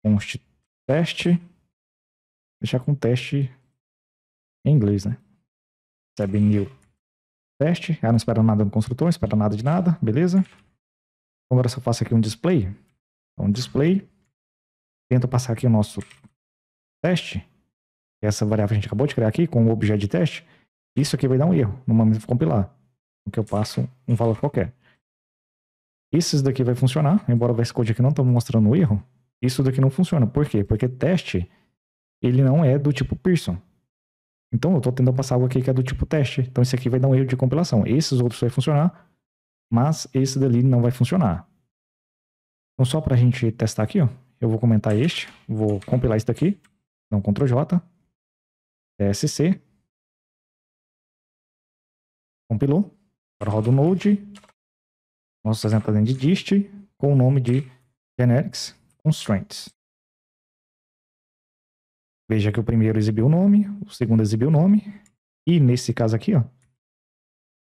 const teste Deixar com teste em inglês, né? Recebe new. Teste. Ah, não espera nada no construtor, não espera nada de nada. Beleza. Agora só faço aqui um display. Então, display. Tenta passar aqui o nosso teste. Essa variável que a gente acabou de criar aqui com o objeto de teste. Isso aqui vai dar um erro no momento de compilar. Porque eu passo um valor qualquer. Isso daqui vai funcionar, embora o VS Code aqui não esteja mostrando o erro. Isso daqui não funciona. Por quê? Porque teste ele não é do tipo Pearson. Então eu estou tentando passar algo aqui que é do tipo teste. Então esse aqui vai dar um erro de compilação. Esses outros vai funcionar, mas esse dali não vai funcionar. Então só para a gente testar aqui, ó, eu vou comentar este, vou compilar isso daqui, então Ctrl J, TSC, compilou, agora roda o node, nosso está dentro de dist, com o nome de generics constraints. Veja que o primeiro exibiu o nome, o segundo exibiu o nome. E nesse caso aqui, ó,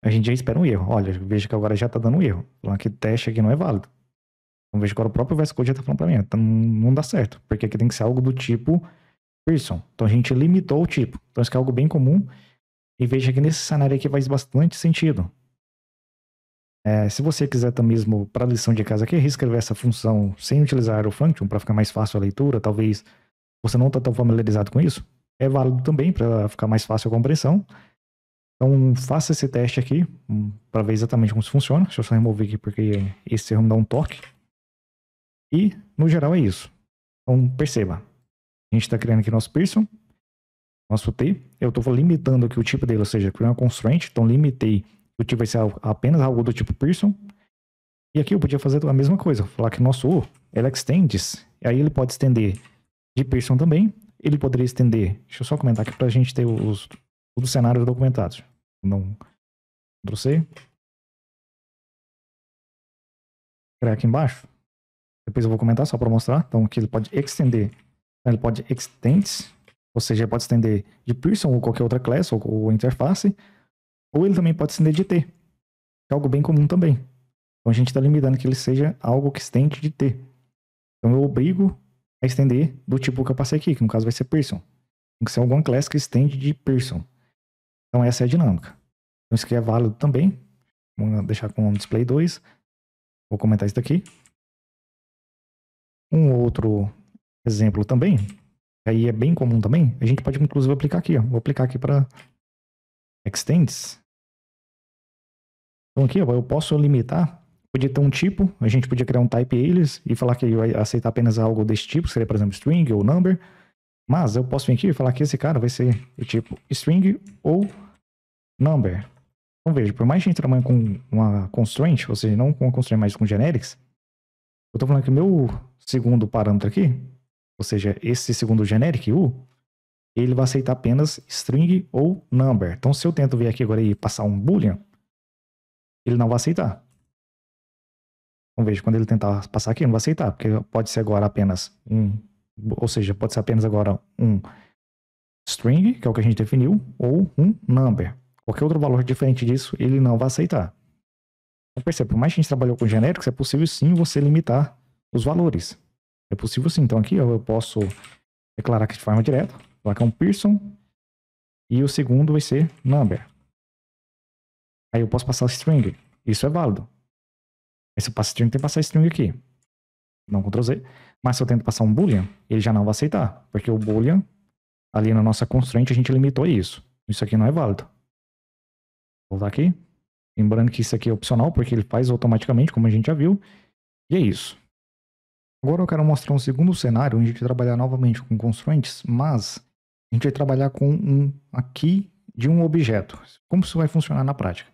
a gente já espera um erro. Olha, veja que agora já está dando um erro. Falando então, que teste aqui não é válido. Então veja que agora o próprio VS Code já está falando para mim, então, não dá certo, porque aqui tem que ser algo do tipo Pearson. Então a gente limitou o tipo. Então isso é algo bem comum. E veja que nesse cenário aqui faz bastante sentido. É, se você quiser também mesmo para a lição de casa aqui, reescrever essa função sem utilizar o function para ficar mais fácil a leitura, talvez você não está tão familiarizado com isso, é válido também para ficar mais fácil a compreensão. Então, faça esse teste aqui hum, para ver exatamente como isso funciona. Deixa eu só remover aqui porque esse erro me dá um toque. E, no geral, é isso. Então, perceba. A gente está criando aqui nosso Pearson, nosso T. Eu estou limitando aqui o tipo dele, ou seja, criando uma constraint. Então, limitei o tipo vai ser apenas algo do tipo Pearson. E aqui eu podia fazer a mesma coisa. Falar que nosso U, extende, extends. Aí ele pode estender de Pearson também, ele poderia estender. Deixa eu só comentar aqui para a gente ter os, os cenários documentados. Não. Ctrl C. Criar aqui embaixo. Depois eu vou comentar só para mostrar. Então aqui ele pode extender. Ele pode extends, ou seja, ele pode estender de Pearson ou qualquer outra classe ou, ou interface. Ou ele também pode estender de T, que é algo bem comum também. Então a gente está limitando que ele seja algo que estende de T. Então eu obrigo a estender do tipo que eu passei aqui, que no caso vai ser Pearson. Tem que ser alguma classe que estende de Pearson. Então essa é a dinâmica. Então isso aqui é válido também. Vamos deixar com display 2. Vou comentar isso daqui. Um outro exemplo também, aí é bem comum também, a gente pode inclusive aplicar aqui, ó. Vou aplicar aqui para extends. Então aqui ó, eu posso limitar podia ter um tipo, a gente podia criar um type eles e falar que ele vai aceitar apenas algo desse tipo, seria, por exemplo, string ou number. Mas eu posso vir aqui e falar que esse cara vai ser tipo string ou number. Então veja, por mais que a gente trabalhe com uma constraint, ou seja, não com uma constraint, mas com generics, eu estou falando que o meu segundo parâmetro aqui, ou seja, esse segundo generic, u, ele vai aceitar apenas string ou number. Então se eu tento vir aqui agora e passar um boolean, ele não vai aceitar. Então veja, quando ele tentar passar aqui, não vai aceitar, porque pode ser agora apenas um, ou seja, pode ser apenas agora um string, que é o que a gente definiu, ou um number. Qualquer outro valor diferente disso, ele não vai aceitar. Então, perceba, por mais que a gente trabalhou com genéricos, é possível sim você limitar os valores. É possível sim. Então aqui eu posso declarar aqui de forma direta, colocar então, é um Pearson, e o segundo vai ser number. Aí eu posso passar string. Isso é válido. Esse string tem que passar string aqui. Não Ctrl Z. Mas se eu tento passar um boolean, ele já não vai aceitar. Porque o boolean, ali na nossa constraint, a gente limitou isso. Isso aqui não é válido. Vou voltar aqui. Lembrando que isso aqui é opcional, porque ele faz automaticamente, como a gente já viu. E é isso. Agora eu quero mostrar um segundo cenário, onde a gente vai trabalhar novamente com constraints, mas a gente vai trabalhar com um aqui de um objeto. Como isso vai funcionar na prática?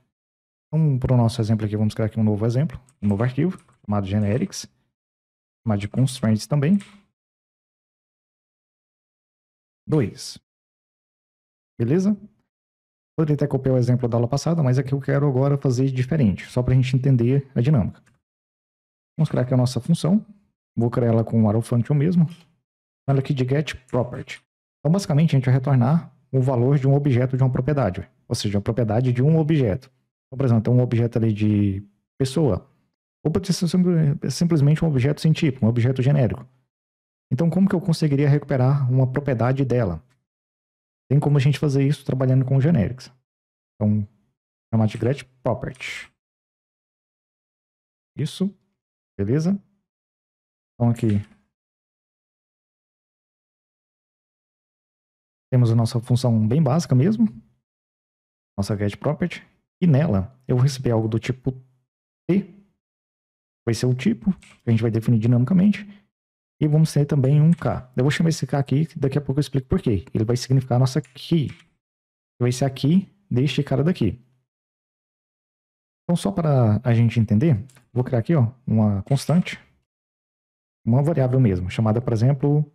Então, para o nosso exemplo aqui, vamos criar aqui um novo exemplo, um novo arquivo, chamado generics, chamado de constraints também. 2. Beleza? Poderia até copiar o exemplo da aula passada, mas aqui é eu quero agora fazer diferente, só para a gente entender a dinâmica. Vamos criar aqui a nossa função. Vou criar ela com o arrow function mesmo. Ela aqui de get property. Então, basicamente, a gente vai retornar o valor de um objeto de uma propriedade, ou seja, a propriedade de um objeto. Então, por exemplo, tem um objeto ali de pessoa, ou pode ser simplesmente um objeto sem tipo, um objeto genérico. Então, como que eu conseguiria recuperar uma propriedade dela? Tem como a gente fazer isso trabalhando com generics. Então, chamar de get property. Isso, beleza? Então, aqui temos a nossa função bem básica mesmo, nossa get property. E nela, eu vou receber algo do tipo T, vai ser o tipo, que a gente vai definir dinamicamente, e vamos ter também um K. Eu vou chamar esse K aqui, daqui a pouco eu explico por quê. Ele vai significar a nossa key, vai ser aqui deste cara daqui. Então, só para a gente entender, vou criar aqui ó, uma constante, uma variável mesmo, chamada, por exemplo,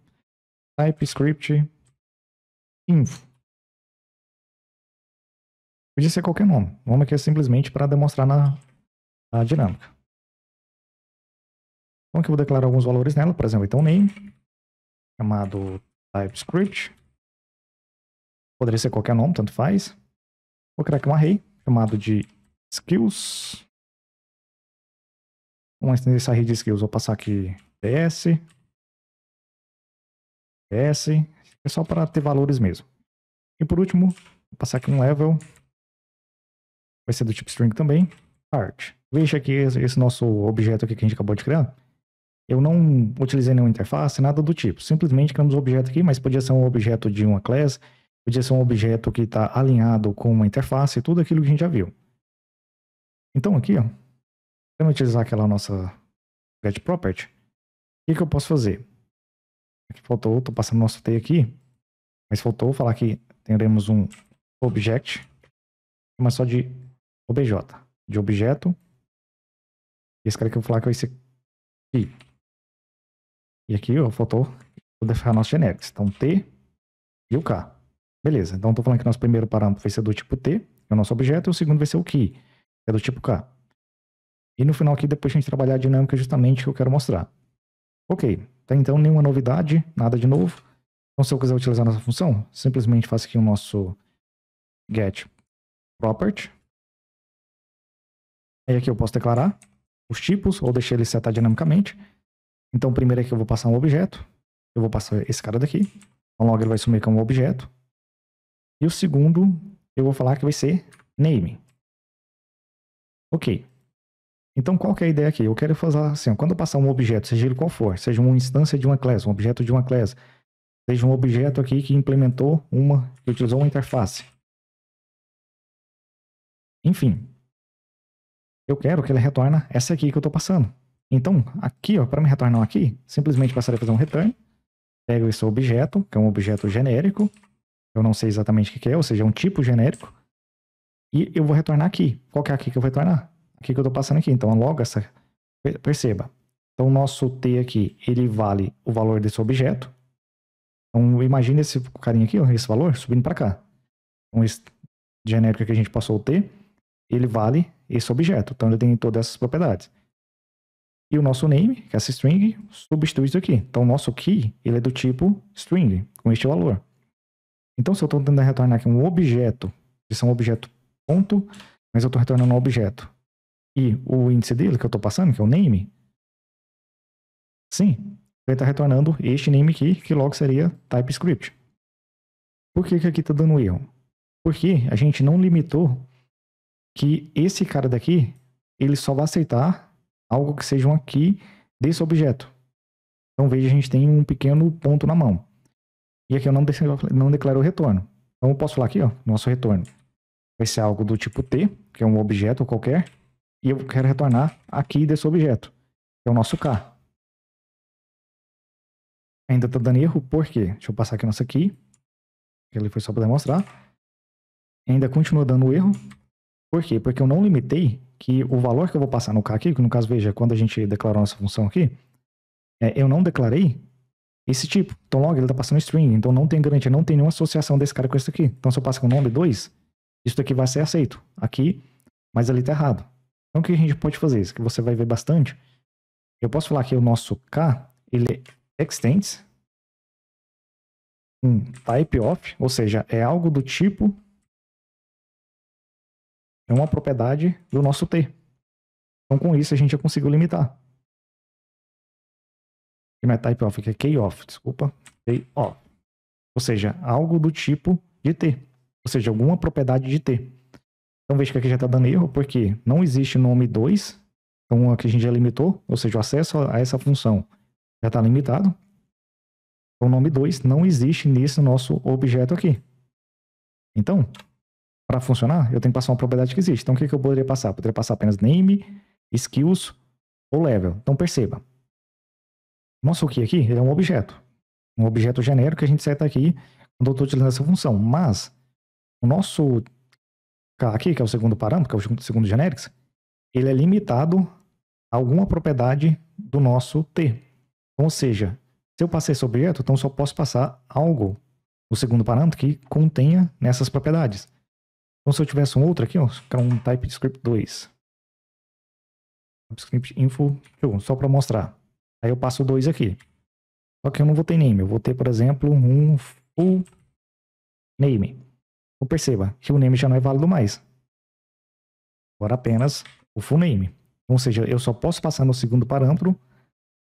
TypeScript info. Podia ser qualquer nome. O nome aqui é simplesmente para demonstrar na, na dinâmica. Então aqui eu vou declarar alguns valores nela, por exemplo, então name, chamado TypeScript. Poderia ser qualquer nome, tanto faz. Vou criar aqui um array chamado de skills. Vamos estender essa array de skills, vou passar aqui ds, ds, é só para ter valores mesmo. E por último, vou passar aqui um level vai ser do tipo string também, art. Veja que esse nosso objeto aqui que a gente acabou de criar, eu não utilizei nenhuma interface, nada do tipo. Simplesmente criamos um objeto aqui, mas podia ser um objeto de uma class, podia ser um objeto que está alinhado com uma interface, tudo aquilo que a gente já viu. Então aqui, ó, vamos utilizar aquela nossa get property. O que, que eu posso fazer? Aqui faltou, estou passando nosso T aqui, mas faltou falar que teremos um object, mas só de OBJ, de objeto. Esse cara que eu vou falar que vai ser I. E aqui, ó, faltou vou defar nossos genéricos. Então, T e o K. Beleza, então estou falando que nosso primeiro parâmetro vai ser do tipo T, que é o nosso objeto, e o segundo vai ser o Key, que é do tipo K. E no final aqui, depois a gente trabalhar a dinâmica justamente que eu quero mostrar. Ok, tá então nenhuma novidade, nada de novo. Então, se eu quiser utilizar nossa função, simplesmente faço aqui o nosso get property. Aí aqui eu posso declarar os tipos ou deixar ele setar dinamicamente. Então primeiro aqui eu vou passar um objeto. Eu vou passar esse cara daqui. Então logo ele vai sumir como objeto. E o segundo eu vou falar que vai ser name. Ok. Então qual que é a ideia aqui? Eu quero fazer assim, ó, quando eu passar um objeto, seja ele qual for, seja uma instância de uma classe, um objeto de uma classe, seja um objeto aqui que implementou uma, que utilizou uma interface. Enfim, eu quero que ele retorna essa aqui que eu estou passando. Então, aqui, para me retornar aqui, simplesmente passarei a fazer um return, pego esse objeto, que é um objeto genérico, eu não sei exatamente o que é, ou seja, é um tipo genérico, e eu vou retornar aqui. Qual que é aqui que eu vou retornar? Aqui que eu estou passando aqui. Então, logo essa... Perceba. Então, o nosso t aqui, ele vale o valor desse objeto. Então, imagine esse carinha aqui, esse valor, subindo para cá. Então, esse genérico que a gente passou o t, ele vale esse objeto. Então ele tem todas essas propriedades. E o nosso name, que é essa string, substitui isso aqui. Então o nosso key, ele é do tipo string, com este valor. Então se eu estou tentando retornar aqui um objeto, isso é um objeto ponto, mas eu estou retornando um objeto. E o índice dele que eu estou passando, que é o name, sim, ele está retornando este name aqui, que logo seria TypeScript. Por que, que aqui está dando erro? Porque a gente não limitou que esse cara daqui, ele só vai aceitar algo que seja um aqui desse objeto. Então veja, a gente tem um pequeno ponto na mão. E aqui eu não, declaro, não declaro o retorno. Então eu posso falar aqui, ó, nosso retorno. Vai ser algo do tipo T, que é um objeto qualquer, e eu quero retornar aqui desse objeto, que é o nosso K. Ainda está dando erro, por quê? Deixa eu passar aqui nosso aqui, que ele foi só para demonstrar. Ainda continua dando erro, por quê? Porque eu não limitei que o valor que eu vou passar no K aqui, que no caso, veja, quando a gente declarou nossa função aqui, é, eu não declarei esse tipo. Então, logo, ele está passando string. Então, não tem garantia, não tem nenhuma associação desse cara com isso aqui. Então, se eu passo com o nome 2, isso daqui vai ser aceito aqui, mas ali está errado. Então, o que a gente pode fazer? Isso que você vai ver bastante. Eu posso falar que o nosso K, ele é extends um type of, ou seja, é algo do tipo é uma propriedade do nosso T. Então, com isso, a gente já conseguiu limitar. Que não é type off, que é k-off, desculpa. K-off. Ou seja, algo do tipo de T. Ou seja, alguma propriedade de T. Então, veja que aqui já está dando erro, porque não existe nome 2. Então, aqui a gente já limitou, ou seja, o acesso a essa função já está limitado. Então, o nome 2 não existe nesse nosso objeto aqui. Então, para funcionar, eu tenho que passar uma propriedade que existe. Então, o que, que eu poderia passar? Eu poderia passar apenas name, skills ou level. Então, perceba. Nosso key aqui é um objeto. Um objeto genérico que a gente seta aqui quando eu estou utilizando essa função. Mas, o nosso K aqui, que é o segundo parâmetro, que é o segundo generics, ele é limitado a alguma propriedade do nosso T. Ou seja, se eu passei esse objeto, então só posso passar algo, o segundo parâmetro, que contenha nessas propriedades. Então, se eu tivesse um outro aqui, ó, um TypeScript 2. TypeScript info, só para mostrar. Aí eu passo dois aqui. Só que eu não vou ter name. Eu vou ter, por exemplo, um full name. Então perceba que o name já não é válido mais. Agora apenas o full name. Ou seja, eu só posso passar no segundo parâmetro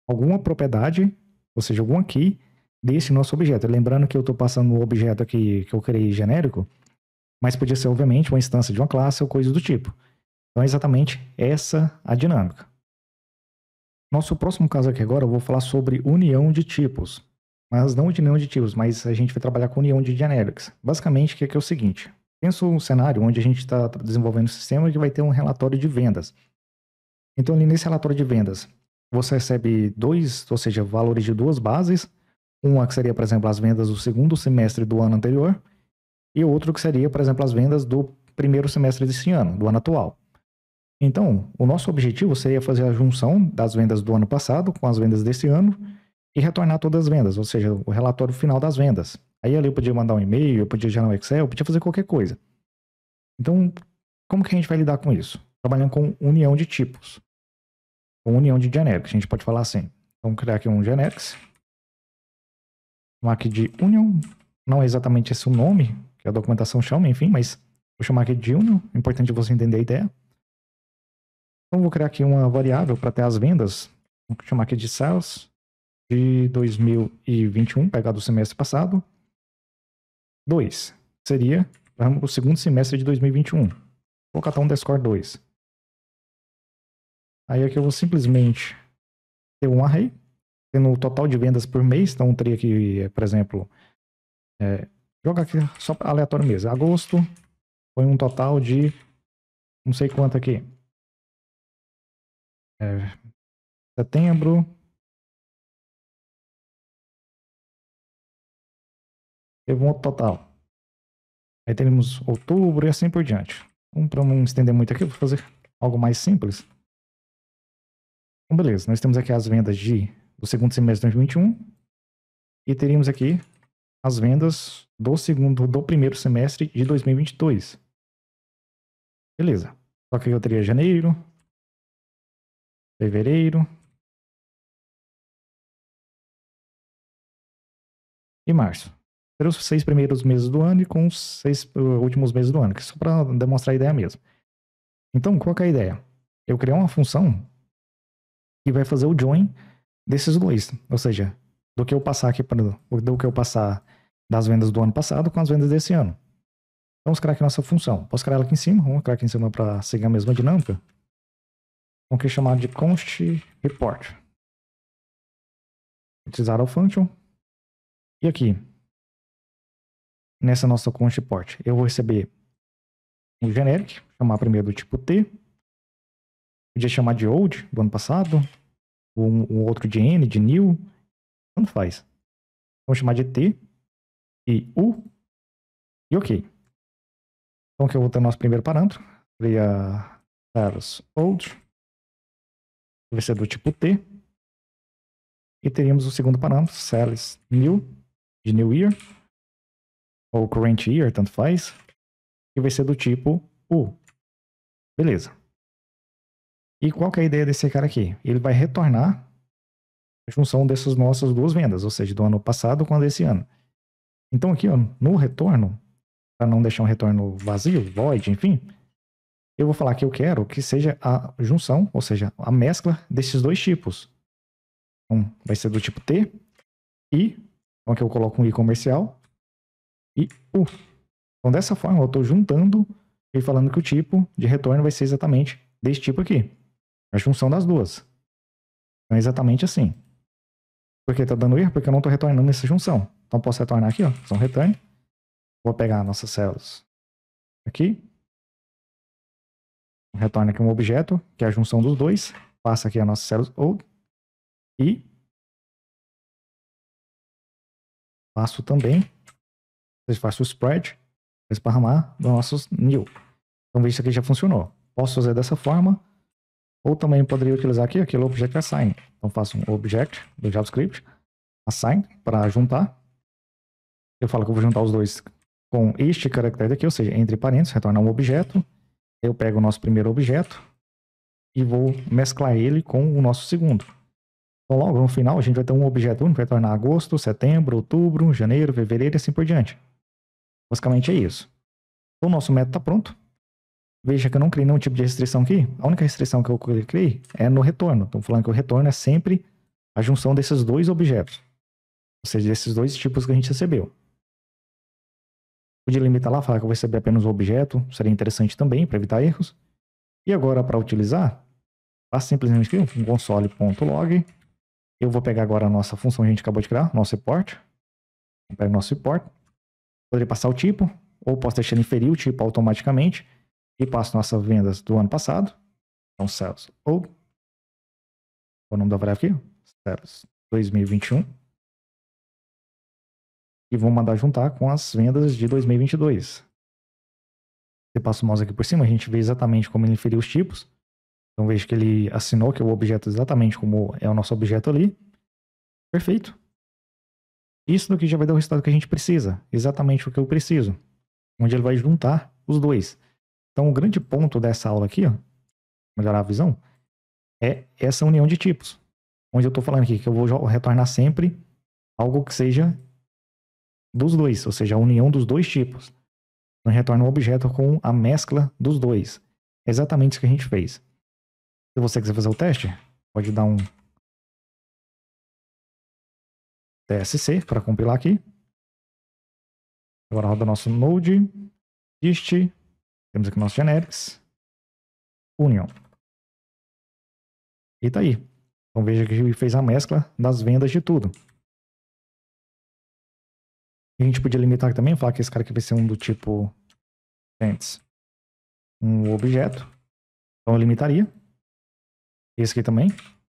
alguma propriedade, ou seja, algum key desse nosso objeto. Lembrando que eu estou passando o objeto aqui que eu criei genérico, mas podia ser, obviamente, uma instância de uma classe ou coisa do tipo. Então é exatamente essa a dinâmica. Nosso próximo caso aqui agora, eu vou falar sobre união de tipos. Mas não de união de tipos, mas a gente vai trabalhar com união de generics. Basicamente, o que é, que é o seguinte. Pensa um cenário onde a gente está desenvolvendo um sistema que vai ter um relatório de vendas. Então, ali nesse relatório de vendas, você recebe dois, ou seja, valores de duas bases. Uma que seria, por exemplo, as vendas do segundo semestre do ano anterior, e outro que seria, por exemplo, as vendas do primeiro semestre desse ano, do ano atual. Então, o nosso objetivo seria fazer a junção das vendas do ano passado com as vendas desse ano e retornar todas as vendas, ou seja, o relatório final das vendas. Aí ali eu podia mandar um e-mail, eu podia gerar um Excel, eu podia fazer qualquer coisa. Então, como que a gente vai lidar com isso? Trabalhando com união de tipos, com união de genéricos. a gente pode falar assim. Vamos criar aqui um generics, chamar aqui de union, não é exatamente esse o nome, que é a documentação chama, enfim, mas vou chamar aqui de Junior, é importante você entender a ideia. Então vou criar aqui uma variável para ter as vendas, vou chamar aqui de sales de 2021, pegado do semestre passado. 2 seria o segundo semestre de 2021. Vou colocar um underscore 2. Aí aqui eu vou simplesmente ter um array, tendo o total de vendas por mês. Então, um tri aqui, por exemplo, é, Joga aqui só aleatório mesmo. Agosto foi um total de não sei quanto aqui. É, setembro. Teve um outro total. Aí teremos outubro e assim por diante. Então, para não estender muito aqui, vou fazer algo mais simples. Então, beleza. Nós temos aqui as vendas de, do segundo semestre de 2021. E teríamos aqui as vendas do segundo do primeiro semestre de 2022. Beleza. Só que eu teria janeiro, fevereiro e março. Seriam os seis primeiros meses do ano e com os seis eh, últimos meses do ano, que é só para demonstrar a ideia mesmo. Então, qual é a ideia? Eu criar uma função que vai fazer o join desses dois, ou seja, do que eu passar aqui para do que eu passar das vendas do ano passado com as vendas desse ano. Vamos então, criar é aqui nossa função. Posso criar ela aqui em cima? Vamos criar aqui em cima para seguir a mesma dinâmica. Vamos aqui chamar de const report. Utilizar o function. E aqui, nessa nossa const report, eu vou receber um generic, chamar primeiro do tipo T. Podia chamar de old do ano passado, um, um outro de N, de new, tanto faz. Vamos chamar de T, e U. E ok. Então que eu vou ter o nosso primeiro parâmetro. Seria stars old. Vai ser do tipo T. E teríamos o segundo parâmetro, sales new, de new year. Ou current year, tanto faz. Que vai ser do tipo U. Beleza. E qual que é a ideia desse cara aqui? Ele vai retornar a junção dessas nossas duas vendas, ou seja, do ano passado com a desse ano. Então aqui, ó, no retorno, para não deixar um retorno vazio, void, enfim, eu vou falar que eu quero que seja a junção, ou seja, a mescla desses dois tipos. Então, vai ser do tipo T e, então aqui eu coloco um i comercial e U. Então dessa forma eu estou juntando e falando que o tipo de retorno vai ser exatamente desse tipo aqui. A junção das duas. Então é exatamente assim. Porque está dando erro porque eu não estou retornando essa junção. Então posso retornar aqui, ó. São return. Vou pegar nossas células aqui. Retorna aqui um objeto, que é a junção dos dois. Passa aqui a nossa célula old. E faço também, faço o spread, esparramar dos nossos new. Então isso aqui já funcionou. Posso fazer dessa forma, ou também poderia utilizar aqui aquele object é assign. Então faço um object do JavaScript, assign, para juntar, eu falo que eu vou juntar os dois com este caractere daqui, ou seja, entre parênteses, retornar um objeto. Eu pego o nosso primeiro objeto e vou mesclar ele com o nosso segundo. Então, logo no final, a gente vai ter um objeto único, vai tornar agosto, setembro, outubro, janeiro, fevereiro e assim por diante. Basicamente é isso. Então, o nosso método está pronto. Veja que eu não criei nenhum tipo de restrição aqui. A única restrição que eu criei é no retorno. Estou falando que o retorno é sempre a junção desses dois objetos. Ou seja, desses dois tipos que a gente recebeu. Podia limitar lá, falar que eu vou receber apenas o objeto, seria interessante também para evitar erros. E agora, para utilizar, faço simplesmente um console.log. Eu vou pegar agora a nossa função que a gente acabou de criar, nosso report. pego nosso report. Poderia passar o tipo, ou posso deixar ele inferir o tipo automaticamente. E passo nossas vendas do ano passado. Então, sales ou. o nome da variável aqui? Sales 2021 e vou mandar juntar com as vendas de 2022. Você passa o mouse aqui por cima, a gente vê exatamente como ele inferiu os tipos. Então vejo que ele assinou que é o objeto exatamente como é o nosso objeto ali. Perfeito. Isso daqui já vai dar o resultado que a gente precisa, exatamente o que eu preciso, onde ele vai juntar os dois. Então o grande ponto dessa aula aqui, ó, melhorar a visão, é essa união de tipos, onde eu estou falando aqui que eu vou retornar sempre algo que seja dos dois, ou seja, a união dos dois tipos. Então, retorna um objeto com a mescla dos dois. É exatamente isso que a gente fez. Se você quiser fazer o teste, pode dar um TSC para compilar aqui. Agora roda nosso node, dist, temos aqui nosso generics, union. E tá aí. Então veja que ele fez a mescla das vendas de tudo. A gente podia limitar também, falar que esse cara aqui vai ser um do tipo antes, um objeto. Então eu limitaria. Esse aqui também,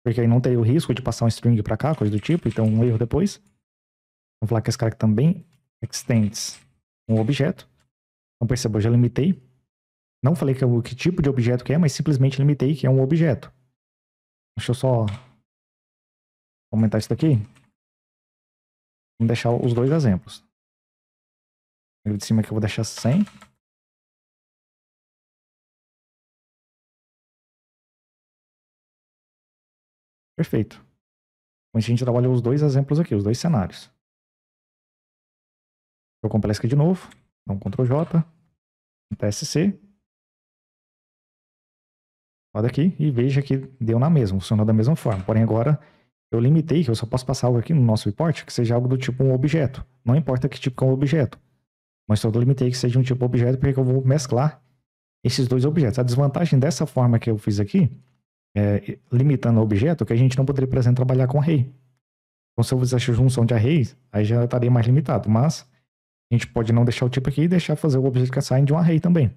porque aí não teria o risco de passar um string para cá, coisa do tipo, então um erro depois. Vamos falar que esse cara aqui também extends um objeto. Então perceba, eu já limitei. Não falei que, é o, que tipo de objeto que é, mas simplesmente limitei que é um objeto. Deixa eu só aumentar isso daqui. Vamos deixar os dois exemplos de cima que eu vou deixar 100. Perfeito. Com isso a gente trabalha os dois exemplos aqui, os dois cenários. Eu complexo aqui de novo. Então, Ctrl J, TSC. Roda aqui e veja que deu na mesma, funcionou da mesma forma. Porém, agora eu limitei que eu só posso passar algo aqui no nosso report que seja algo do tipo um objeto. Não importa que tipo que é um objeto. Mas só delimitei que seja um tipo objeto, porque é eu vou mesclar esses dois objetos. A desvantagem dessa forma que eu fiz aqui, é, limitando o objeto, é que a gente não poderia, por exemplo, trabalhar com array. Então, se eu fizesse junção de arrays, aí já estaria mais limitado. Mas a gente pode não deixar o tipo aqui e deixar fazer o objeto que sai de um array também.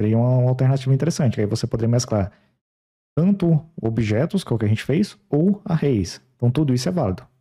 Seria uma alternativa interessante. Aí você poderia mesclar tanto objetos, que é o que a gente fez, ou arrays. Então, tudo isso é válido.